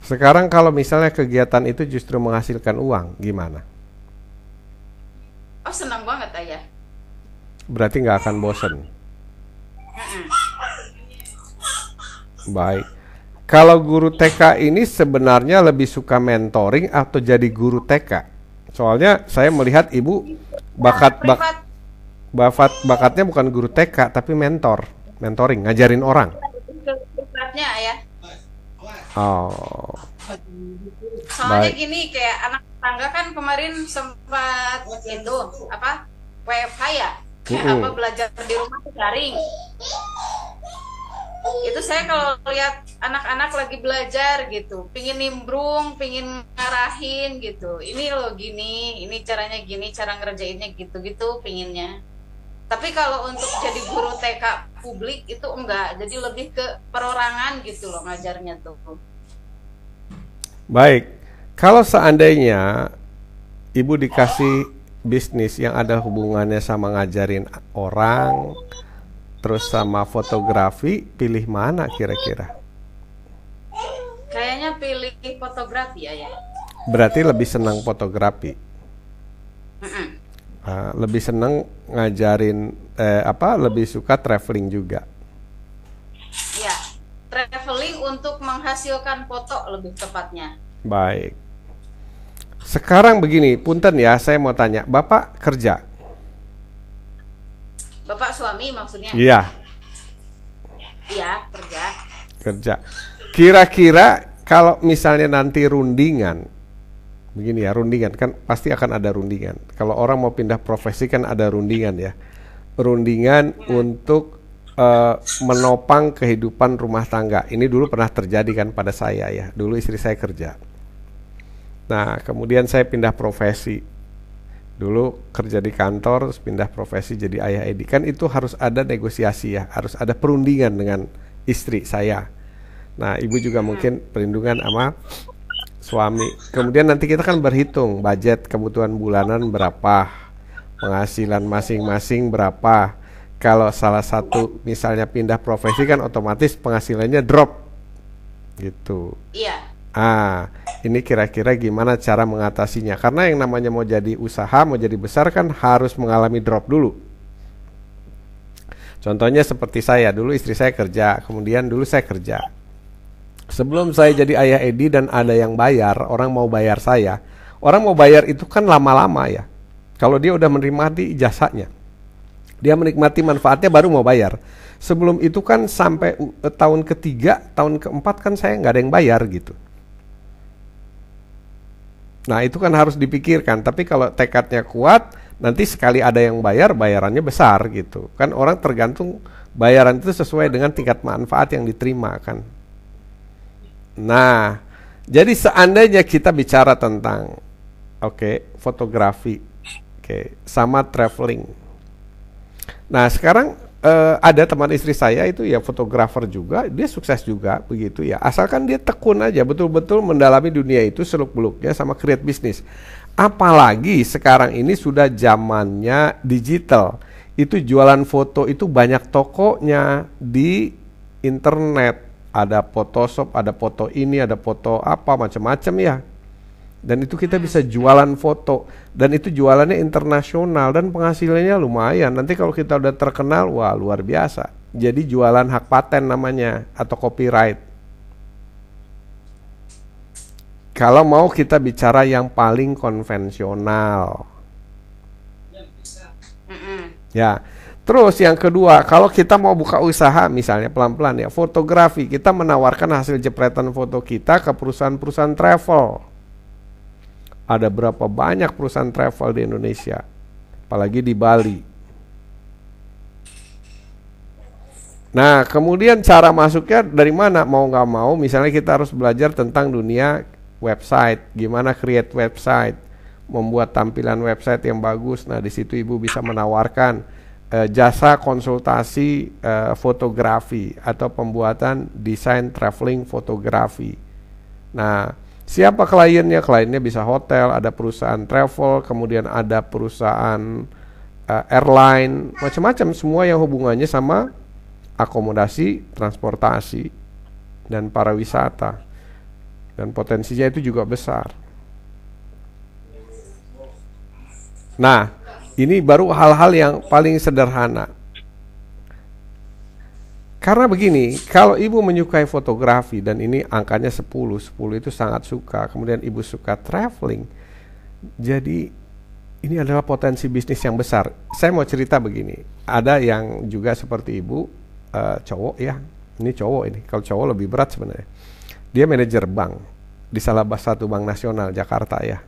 Sekarang kalau misalnya kegiatan itu justru menghasilkan uang, gimana? Oh senang banget ayah. Berarti nggak akan bosen. Baik. Kalau guru TK ini sebenarnya lebih suka mentoring atau jadi guru TK? Soalnya saya melihat ibu bakat bak, bakat bakatnya bukan guru TK tapi mentor, mentoring, ngajarin orang. Sifatnya Oh. Soalnya Baik. gini kayak anak tangga kan kemarin sempat itu apa WFH ya mm -hmm. apa belajar di rumah daring itu saya kalau lihat anak-anak lagi belajar gitu pingin nimbrung pingin ngarahin gitu ini loh gini ini caranya gini cara ngerjainnya gitu gitu pinginnya tapi kalau untuk jadi guru TK publik itu enggak jadi lebih ke perorangan gitu loh ngajarnya tuh baik kalau seandainya ibu dikasih bisnis yang ada hubungannya sama ngajarin orang, terus sama fotografi, pilih mana kira-kira? Kayaknya pilih fotografi ya. ya. Berarti lebih senang fotografi. Uh, lebih senang ngajarin eh, apa? Lebih suka traveling juga. Ya, traveling untuk menghasilkan foto lebih tepatnya. Baik. Sekarang begini, punten ya, saya mau tanya, Bapak kerja? Bapak suami maksudnya? Iya. Iya, kerja. Kerja. Kira-kira kalau misalnya nanti rundingan, begini ya, rundingan kan pasti akan ada rundingan. Kalau orang mau pindah profesi kan ada rundingan ya. Rundingan ya. untuk uh, menopang kehidupan rumah tangga. Ini dulu pernah terjadi kan pada saya ya. Dulu istri saya kerja Nah, kemudian saya pindah profesi. Dulu kerja di kantor, terus pindah profesi jadi ayah Edi. Kan itu harus ada negosiasi ya, harus ada perundingan dengan istri saya. Nah, ibu juga iya. mungkin perlindungan sama suami. Kemudian nanti kita kan berhitung budget kebutuhan bulanan berapa, penghasilan masing-masing berapa. Kalau salah satu misalnya pindah profesi kan otomatis penghasilannya drop gitu. Iya Ah, ini kira-kira gimana cara mengatasinya? Karena yang namanya mau jadi usaha, mau jadi besar kan harus mengalami drop dulu. Contohnya seperti saya, dulu istri saya kerja, kemudian dulu saya kerja. Sebelum saya jadi ayah Edi dan ada yang bayar, orang mau bayar saya. Orang mau bayar itu kan lama-lama ya. Kalau dia udah menikmati jasanya, dia menikmati manfaatnya baru mau bayar. Sebelum itu kan sampai eh, tahun ketiga, tahun keempat kan saya nggak ada yang bayar gitu. Nah itu kan harus dipikirkan. Tapi kalau tekadnya kuat, nanti sekali ada yang bayar, bayarannya besar gitu. Kan orang tergantung bayaran itu sesuai dengan tingkat manfaat yang diterima kan. Nah, jadi seandainya kita bicara tentang oke, okay, fotografi, oke, okay, sama traveling. Nah, sekarang uh, ada teman istri saya itu ya fotografer juga, dia sukses juga begitu ya. Asalkan dia tekun aja betul-betul mendalami dunia itu seluk-beluknya sama create bisnis. Apalagi sekarang ini sudah zamannya digital. Itu jualan foto itu banyak tokonya di internet. Ada Photoshop, ada foto ini, ada foto apa macam-macam ya dan itu kita hmm. bisa jualan foto dan itu jualannya internasional dan penghasilannya lumayan nanti kalau kita udah terkenal wah luar biasa jadi jualan hak paten namanya atau copyright kalau mau kita bicara yang paling konvensional ya Terus yang kedua, kalau kita mau buka usaha misalnya pelan-pelan ya, fotografi, kita menawarkan hasil jepretan foto kita ke perusahaan-perusahaan travel ada berapa banyak perusahaan travel di Indonesia, apalagi di Bali. Nah, kemudian cara masuknya dari mana? Mau nggak mau, misalnya kita harus belajar tentang dunia website, gimana create website, membuat tampilan website yang bagus. Nah, di situ ibu bisa menawarkan eh, jasa konsultasi eh, fotografi atau pembuatan desain traveling fotografi. Nah, Siapa kliennya? Kliennya bisa hotel, ada perusahaan travel, kemudian ada perusahaan uh, airline, macam-macam semua yang hubungannya sama akomodasi, transportasi, dan pariwisata. Dan potensinya itu juga besar. Nah, ini baru hal-hal yang paling sederhana. Karena begini, kalau ibu menyukai fotografi dan ini angkanya 10, 10 itu sangat suka, kemudian ibu suka traveling. Jadi ini adalah potensi bisnis yang besar. Saya mau cerita begini, ada yang juga seperti ibu uh, cowok ya. Ini cowok ini. Kalau cowok lebih berat sebenarnya. Dia manajer bank di salah satu bank nasional Jakarta ya.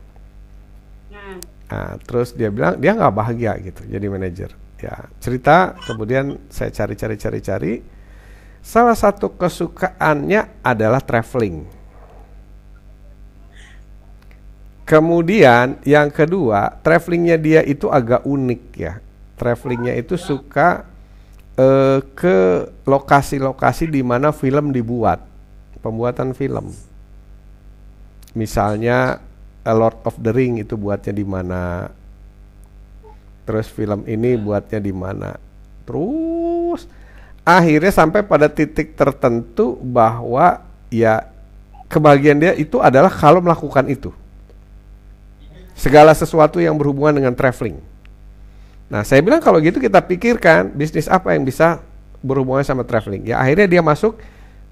Hmm. Nah, terus dia bilang dia nggak bahagia gitu jadi manajer. Ya, cerita kemudian saya cari-cari cari-cari Salah satu kesukaannya adalah traveling. Kemudian yang kedua, travelingnya dia itu agak unik ya. Travelingnya itu suka uh, ke lokasi-lokasi di mana film dibuat, pembuatan film. Misalnya A Lord of the Ring itu buatnya di mana, terus film ini buatnya di mana, terus akhirnya sampai pada titik tertentu bahwa ya kebahagiaan dia itu adalah kalau melakukan itu segala sesuatu yang berhubungan dengan traveling. Nah saya bilang kalau gitu kita pikirkan bisnis apa yang bisa berhubungan sama traveling. Ya akhirnya dia masuk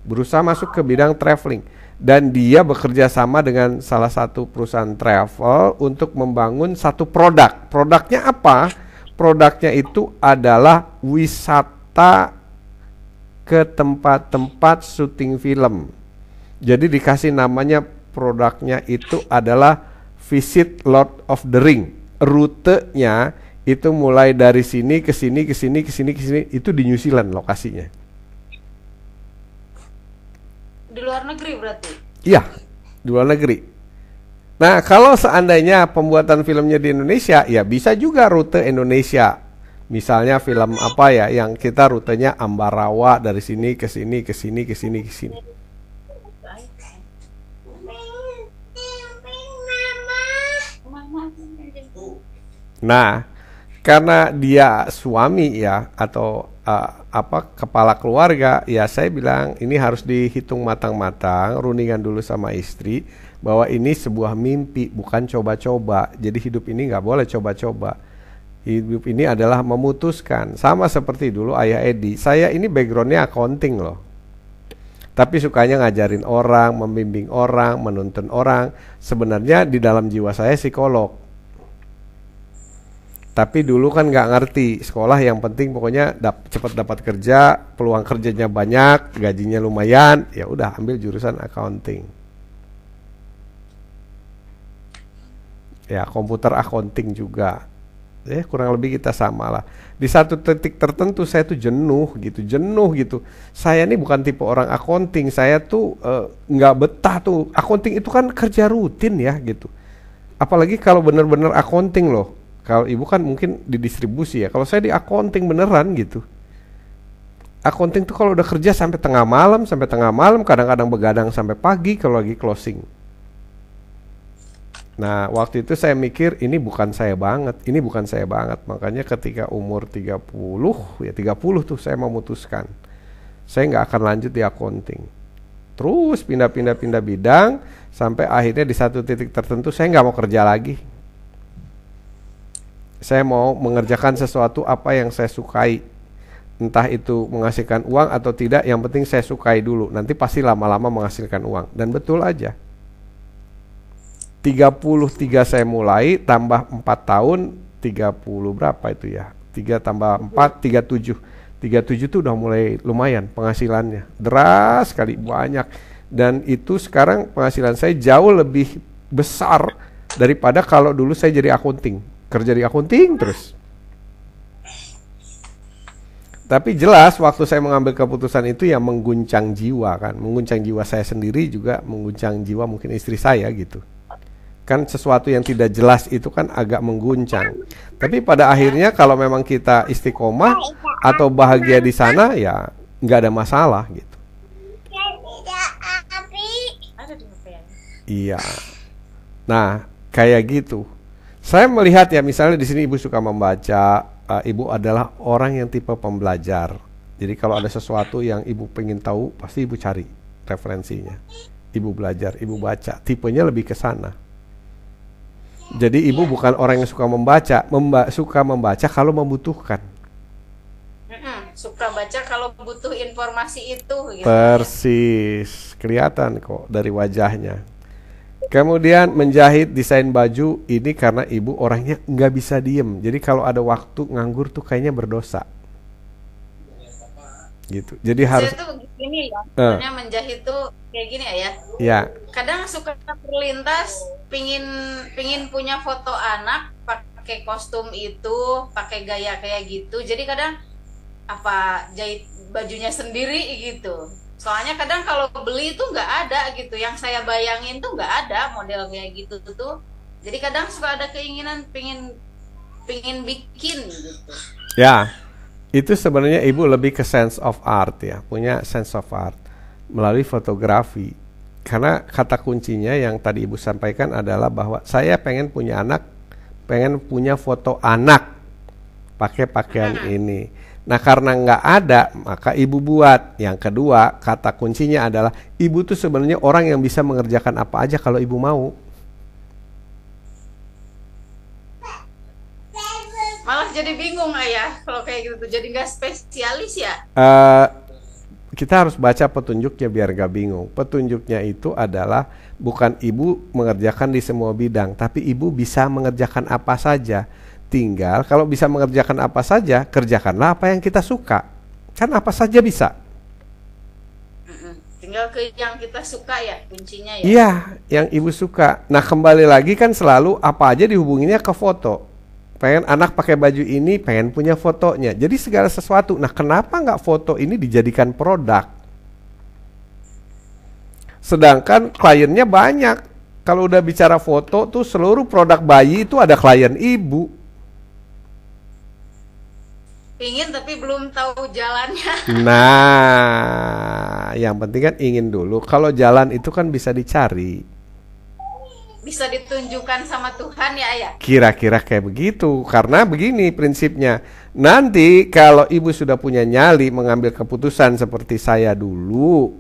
berusaha masuk ke bidang traveling dan dia bekerja sama dengan salah satu perusahaan travel untuk membangun satu produk. Produknya apa? Produknya itu adalah wisata ke tempat-tempat syuting film. Jadi dikasih namanya produknya itu adalah Visit Lord of the Ring. Rutenya itu mulai dari sini ke sini ke sini ke sini ke sini itu di New Zealand lokasinya. Di luar negeri berarti? Iya, di luar negeri. Nah, kalau seandainya pembuatan filmnya di Indonesia, ya bisa juga rute Indonesia misalnya film apa ya yang kita rutenya Ambarawa dari sini ke sini ke sini ke sini ke sini. Nah, karena dia suami ya atau uh, apa kepala keluarga ya saya bilang ini harus dihitung matang-matang runingan dulu sama istri bahwa ini sebuah mimpi bukan coba-coba jadi hidup ini nggak boleh coba-coba hidup ini adalah memutuskan sama seperti dulu ayah Edi saya ini backgroundnya accounting loh tapi sukanya ngajarin orang membimbing orang menuntun orang sebenarnya di dalam jiwa saya psikolog tapi dulu kan nggak ngerti sekolah yang penting pokoknya dap, cepat dapat kerja peluang kerjanya banyak gajinya lumayan ya udah ambil jurusan accounting ya komputer accounting juga Ya kurang lebih kita sama lah di satu titik tertentu saya tuh jenuh gitu jenuh gitu saya ini bukan tipe orang accounting saya tuh eh, nggak uh, betah tuh accounting itu kan kerja rutin ya gitu apalagi kalau benar-benar accounting loh kalau ibu kan mungkin di distribusi ya kalau saya di accounting beneran gitu accounting tuh kalau udah kerja sampai tengah malam sampai tengah malam kadang-kadang begadang sampai pagi kalau lagi closing Nah, waktu itu saya mikir ini bukan saya banget, ini bukan saya banget. Makanya ketika umur 30, ya 30 tuh saya memutuskan. Saya nggak akan lanjut di accounting. Terus pindah-pindah-pindah bidang, sampai akhirnya di satu titik tertentu saya nggak mau kerja lagi. Saya mau mengerjakan sesuatu apa yang saya sukai. Entah itu menghasilkan uang atau tidak, yang penting saya sukai dulu. Nanti pasti lama-lama menghasilkan uang. Dan betul aja 33 saya mulai tambah 4 tahun 30 berapa itu ya 3 tambah 4 37 37 itu udah mulai lumayan penghasilannya deras sekali banyak dan itu sekarang penghasilan saya jauh lebih besar daripada kalau dulu saya jadi akunting kerja di akunting terus tapi jelas waktu saya mengambil keputusan itu ya mengguncang jiwa kan mengguncang jiwa saya sendiri juga mengguncang jiwa mungkin istri saya gitu kan sesuatu yang tidak jelas itu kan agak mengguncang. Tapi pada akhirnya kalau memang kita istiqomah atau bahagia di sana ya nggak ada masalah gitu. Iya. Nah kayak gitu. Saya melihat ya misalnya di sini ibu suka membaca. Uh, ibu adalah orang yang tipe pembelajar. Jadi kalau ada sesuatu yang ibu pengen tahu pasti ibu cari referensinya. Ibu belajar, ibu baca. Tipenya lebih ke sana jadi ibu ya. bukan orang yang suka membaca, memba suka membaca kalau membutuhkan. Hmm, suka baca kalau butuh informasi itu. Gitu. Persis, kelihatan kok dari wajahnya. Kemudian menjahit desain baju ini karena ibu orangnya nggak bisa diem. Jadi kalau ada waktu nganggur tuh kayaknya berdosa gitu jadi harus itu begini ya uh. menjahit tuh kayak gini ya ya yeah. kadang suka terlintas pingin pingin punya foto anak pakai kostum itu pakai gaya kayak gitu jadi kadang apa jahit bajunya sendiri gitu soalnya kadang kalau beli itu nggak ada gitu yang saya bayangin tuh nggak ada model kayak gitu tuh jadi kadang suka ada keinginan pingin pingin bikin gitu ya itu sebenarnya ibu lebih ke sense of art ya punya sense of art melalui fotografi karena kata kuncinya yang tadi ibu sampaikan adalah bahwa saya pengen punya anak pengen punya foto anak pakai pakaian ini nah karena nggak ada maka ibu buat yang kedua kata kuncinya adalah ibu tuh sebenarnya orang yang bisa mengerjakan apa aja kalau ibu mau jadi bingung ayah kalau kayak gitu jadi nggak spesialis ya uh, kita harus baca petunjuknya biar gak bingung. Petunjuknya itu adalah bukan ibu mengerjakan di semua bidang, tapi ibu bisa mengerjakan apa saja. Tinggal kalau bisa mengerjakan apa saja, kerjakanlah apa yang kita suka. Kan apa saja bisa. Tinggal ke yang kita suka ya kuncinya ya. Iya, yang ibu suka. Nah, kembali lagi kan selalu apa aja dihubunginnya ke foto pengen anak pakai baju ini pengen punya fotonya jadi segala sesuatu nah kenapa nggak foto ini dijadikan produk sedangkan kliennya banyak kalau udah bicara foto tuh seluruh produk bayi itu ada klien ibu ingin tapi belum tahu jalannya nah yang penting kan ingin dulu kalau jalan itu kan bisa dicari bisa ditunjukkan sama Tuhan ya ayah? Kira-kira kayak begitu, karena begini prinsipnya. Nanti kalau ibu sudah punya nyali mengambil keputusan seperti saya dulu,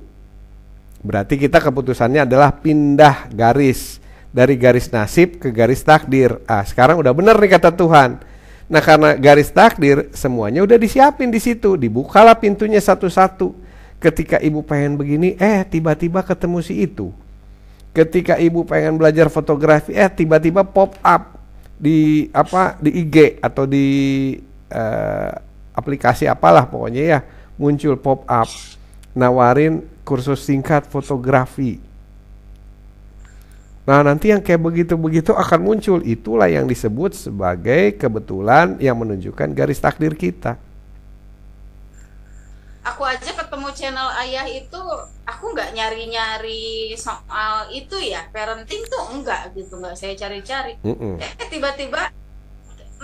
berarti kita keputusannya adalah pindah garis dari garis nasib ke garis takdir. Ah, sekarang udah benar nih kata Tuhan. Nah, karena garis takdir semuanya udah disiapin di situ, dibukalah pintunya satu-satu. Ketika ibu pengen begini, eh tiba-tiba ketemu si itu ketika ibu pengen belajar fotografi eh tiba-tiba pop up di apa di IG atau di uh, aplikasi apalah pokoknya ya muncul pop up nawarin kursus singkat fotografi. Nah, nanti yang kayak begitu-begitu akan muncul. Itulah yang disebut sebagai kebetulan yang menunjukkan garis takdir kita. Aku aja ketemu channel ayah itu aku nggak nyari-nyari soal itu ya parenting tuh enggak gitu nggak saya cari-cari mm -mm. eh tiba-tiba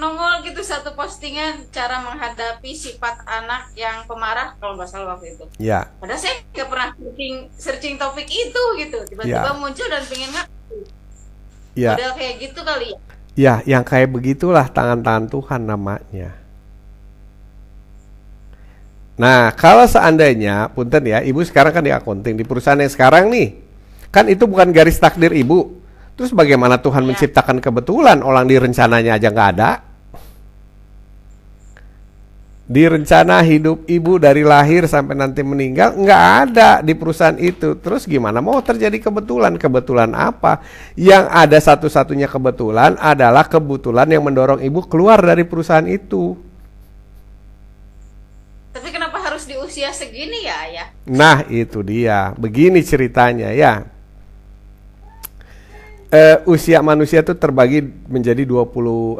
nongol gitu satu postingan cara menghadapi sifat anak yang pemarah kalau nggak salah waktu itu. ya Yeah. Padahal saya nggak pernah searching, searching topik itu gitu. Tiba-tiba yeah. muncul dan pengen ngaku Iya. Yeah. Model kayak gitu kali ya. Iya, yang kayak begitulah tangan-tangan Tuhan namanya. Nah, kalau seandainya, punten ya, ibu sekarang kan di accounting di perusahaan yang sekarang nih, kan itu bukan garis takdir ibu. Terus bagaimana Tuhan ya. menciptakan kebetulan? Orang di rencananya aja nggak ada. Di rencana hidup ibu dari lahir sampai nanti meninggal nggak ada di perusahaan itu. Terus gimana mau terjadi kebetulan? Kebetulan apa? Yang ada satu-satunya kebetulan adalah kebetulan yang mendorong ibu keluar dari perusahaan itu harus di usia segini ya ya nah itu dia begini ceritanya ya uh, usia manusia itu terbagi menjadi 20 uh,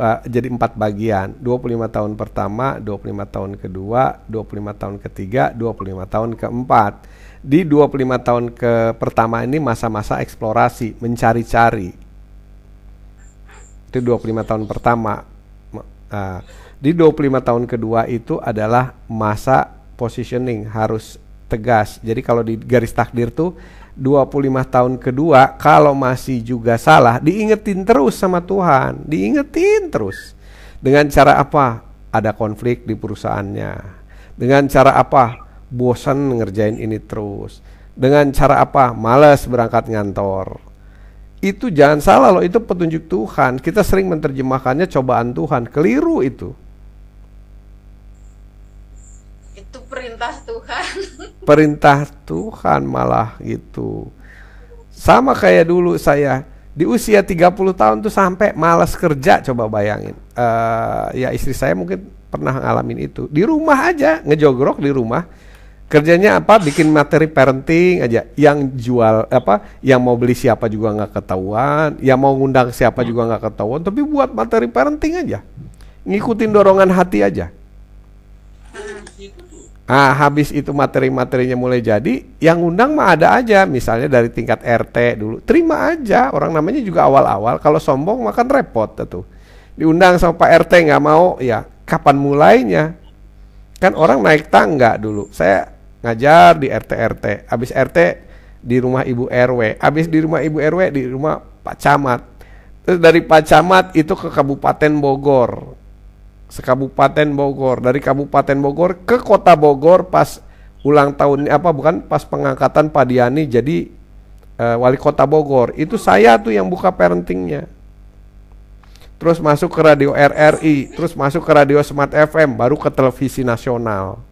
eh, jadi empat bagian. 25 tahun pertama, 25 tahun kedua, 25 tahun ketiga, 25 tahun keempat. Di 25 tahun ke pertama ini masa-masa eksplorasi, mencari-cari. Itu 25 tahun pertama. Uh, di 25 tahun kedua itu adalah masa positioning harus tegas. Jadi kalau di garis takdir tuh 25 tahun kedua kalau masih juga salah diingetin terus sama Tuhan, diingetin terus. Dengan cara apa? Ada konflik di perusahaannya. Dengan cara apa? Bosan ngerjain ini terus. Dengan cara apa? malas berangkat ngantor itu jangan salah loh itu petunjuk Tuhan kita sering menerjemahkannya cobaan Tuhan keliru itu perintah Tuhan perintah Tuhan malah gitu sama kayak dulu saya di usia 30 tahun tuh sampai malas kerja coba bayangin uh, ya istri saya mungkin pernah ngalamin itu di rumah aja ngejogrok di rumah kerjanya apa bikin materi parenting aja yang jual apa yang mau beli siapa juga nggak ketahuan yang mau ngundang siapa juga nggak ketahuan tapi buat materi parenting aja ngikutin dorongan hati aja Nah, habis itu materi-materinya mulai jadi, yang undang mah ada aja, misalnya dari tingkat RT dulu. Terima aja, orang namanya juga awal-awal. Kalau sombong makan repot tuh. Diundang sama Pak RT nggak mau, ya kapan mulainya? Kan orang naik tangga dulu. Saya ngajar di RT RT, habis RT di rumah Ibu RW, habis di rumah Ibu RW di rumah Pak Camat. Terus dari Pak Camat itu ke Kabupaten Bogor sekabupaten Bogor dari Kabupaten Bogor ke Kota Bogor pas ulang tahun apa bukan pas pengangkatan Pak Diani jadi uh, wali kota Bogor itu saya tuh yang buka parentingnya terus masuk ke radio RRI terus masuk ke radio Smart FM baru ke televisi nasional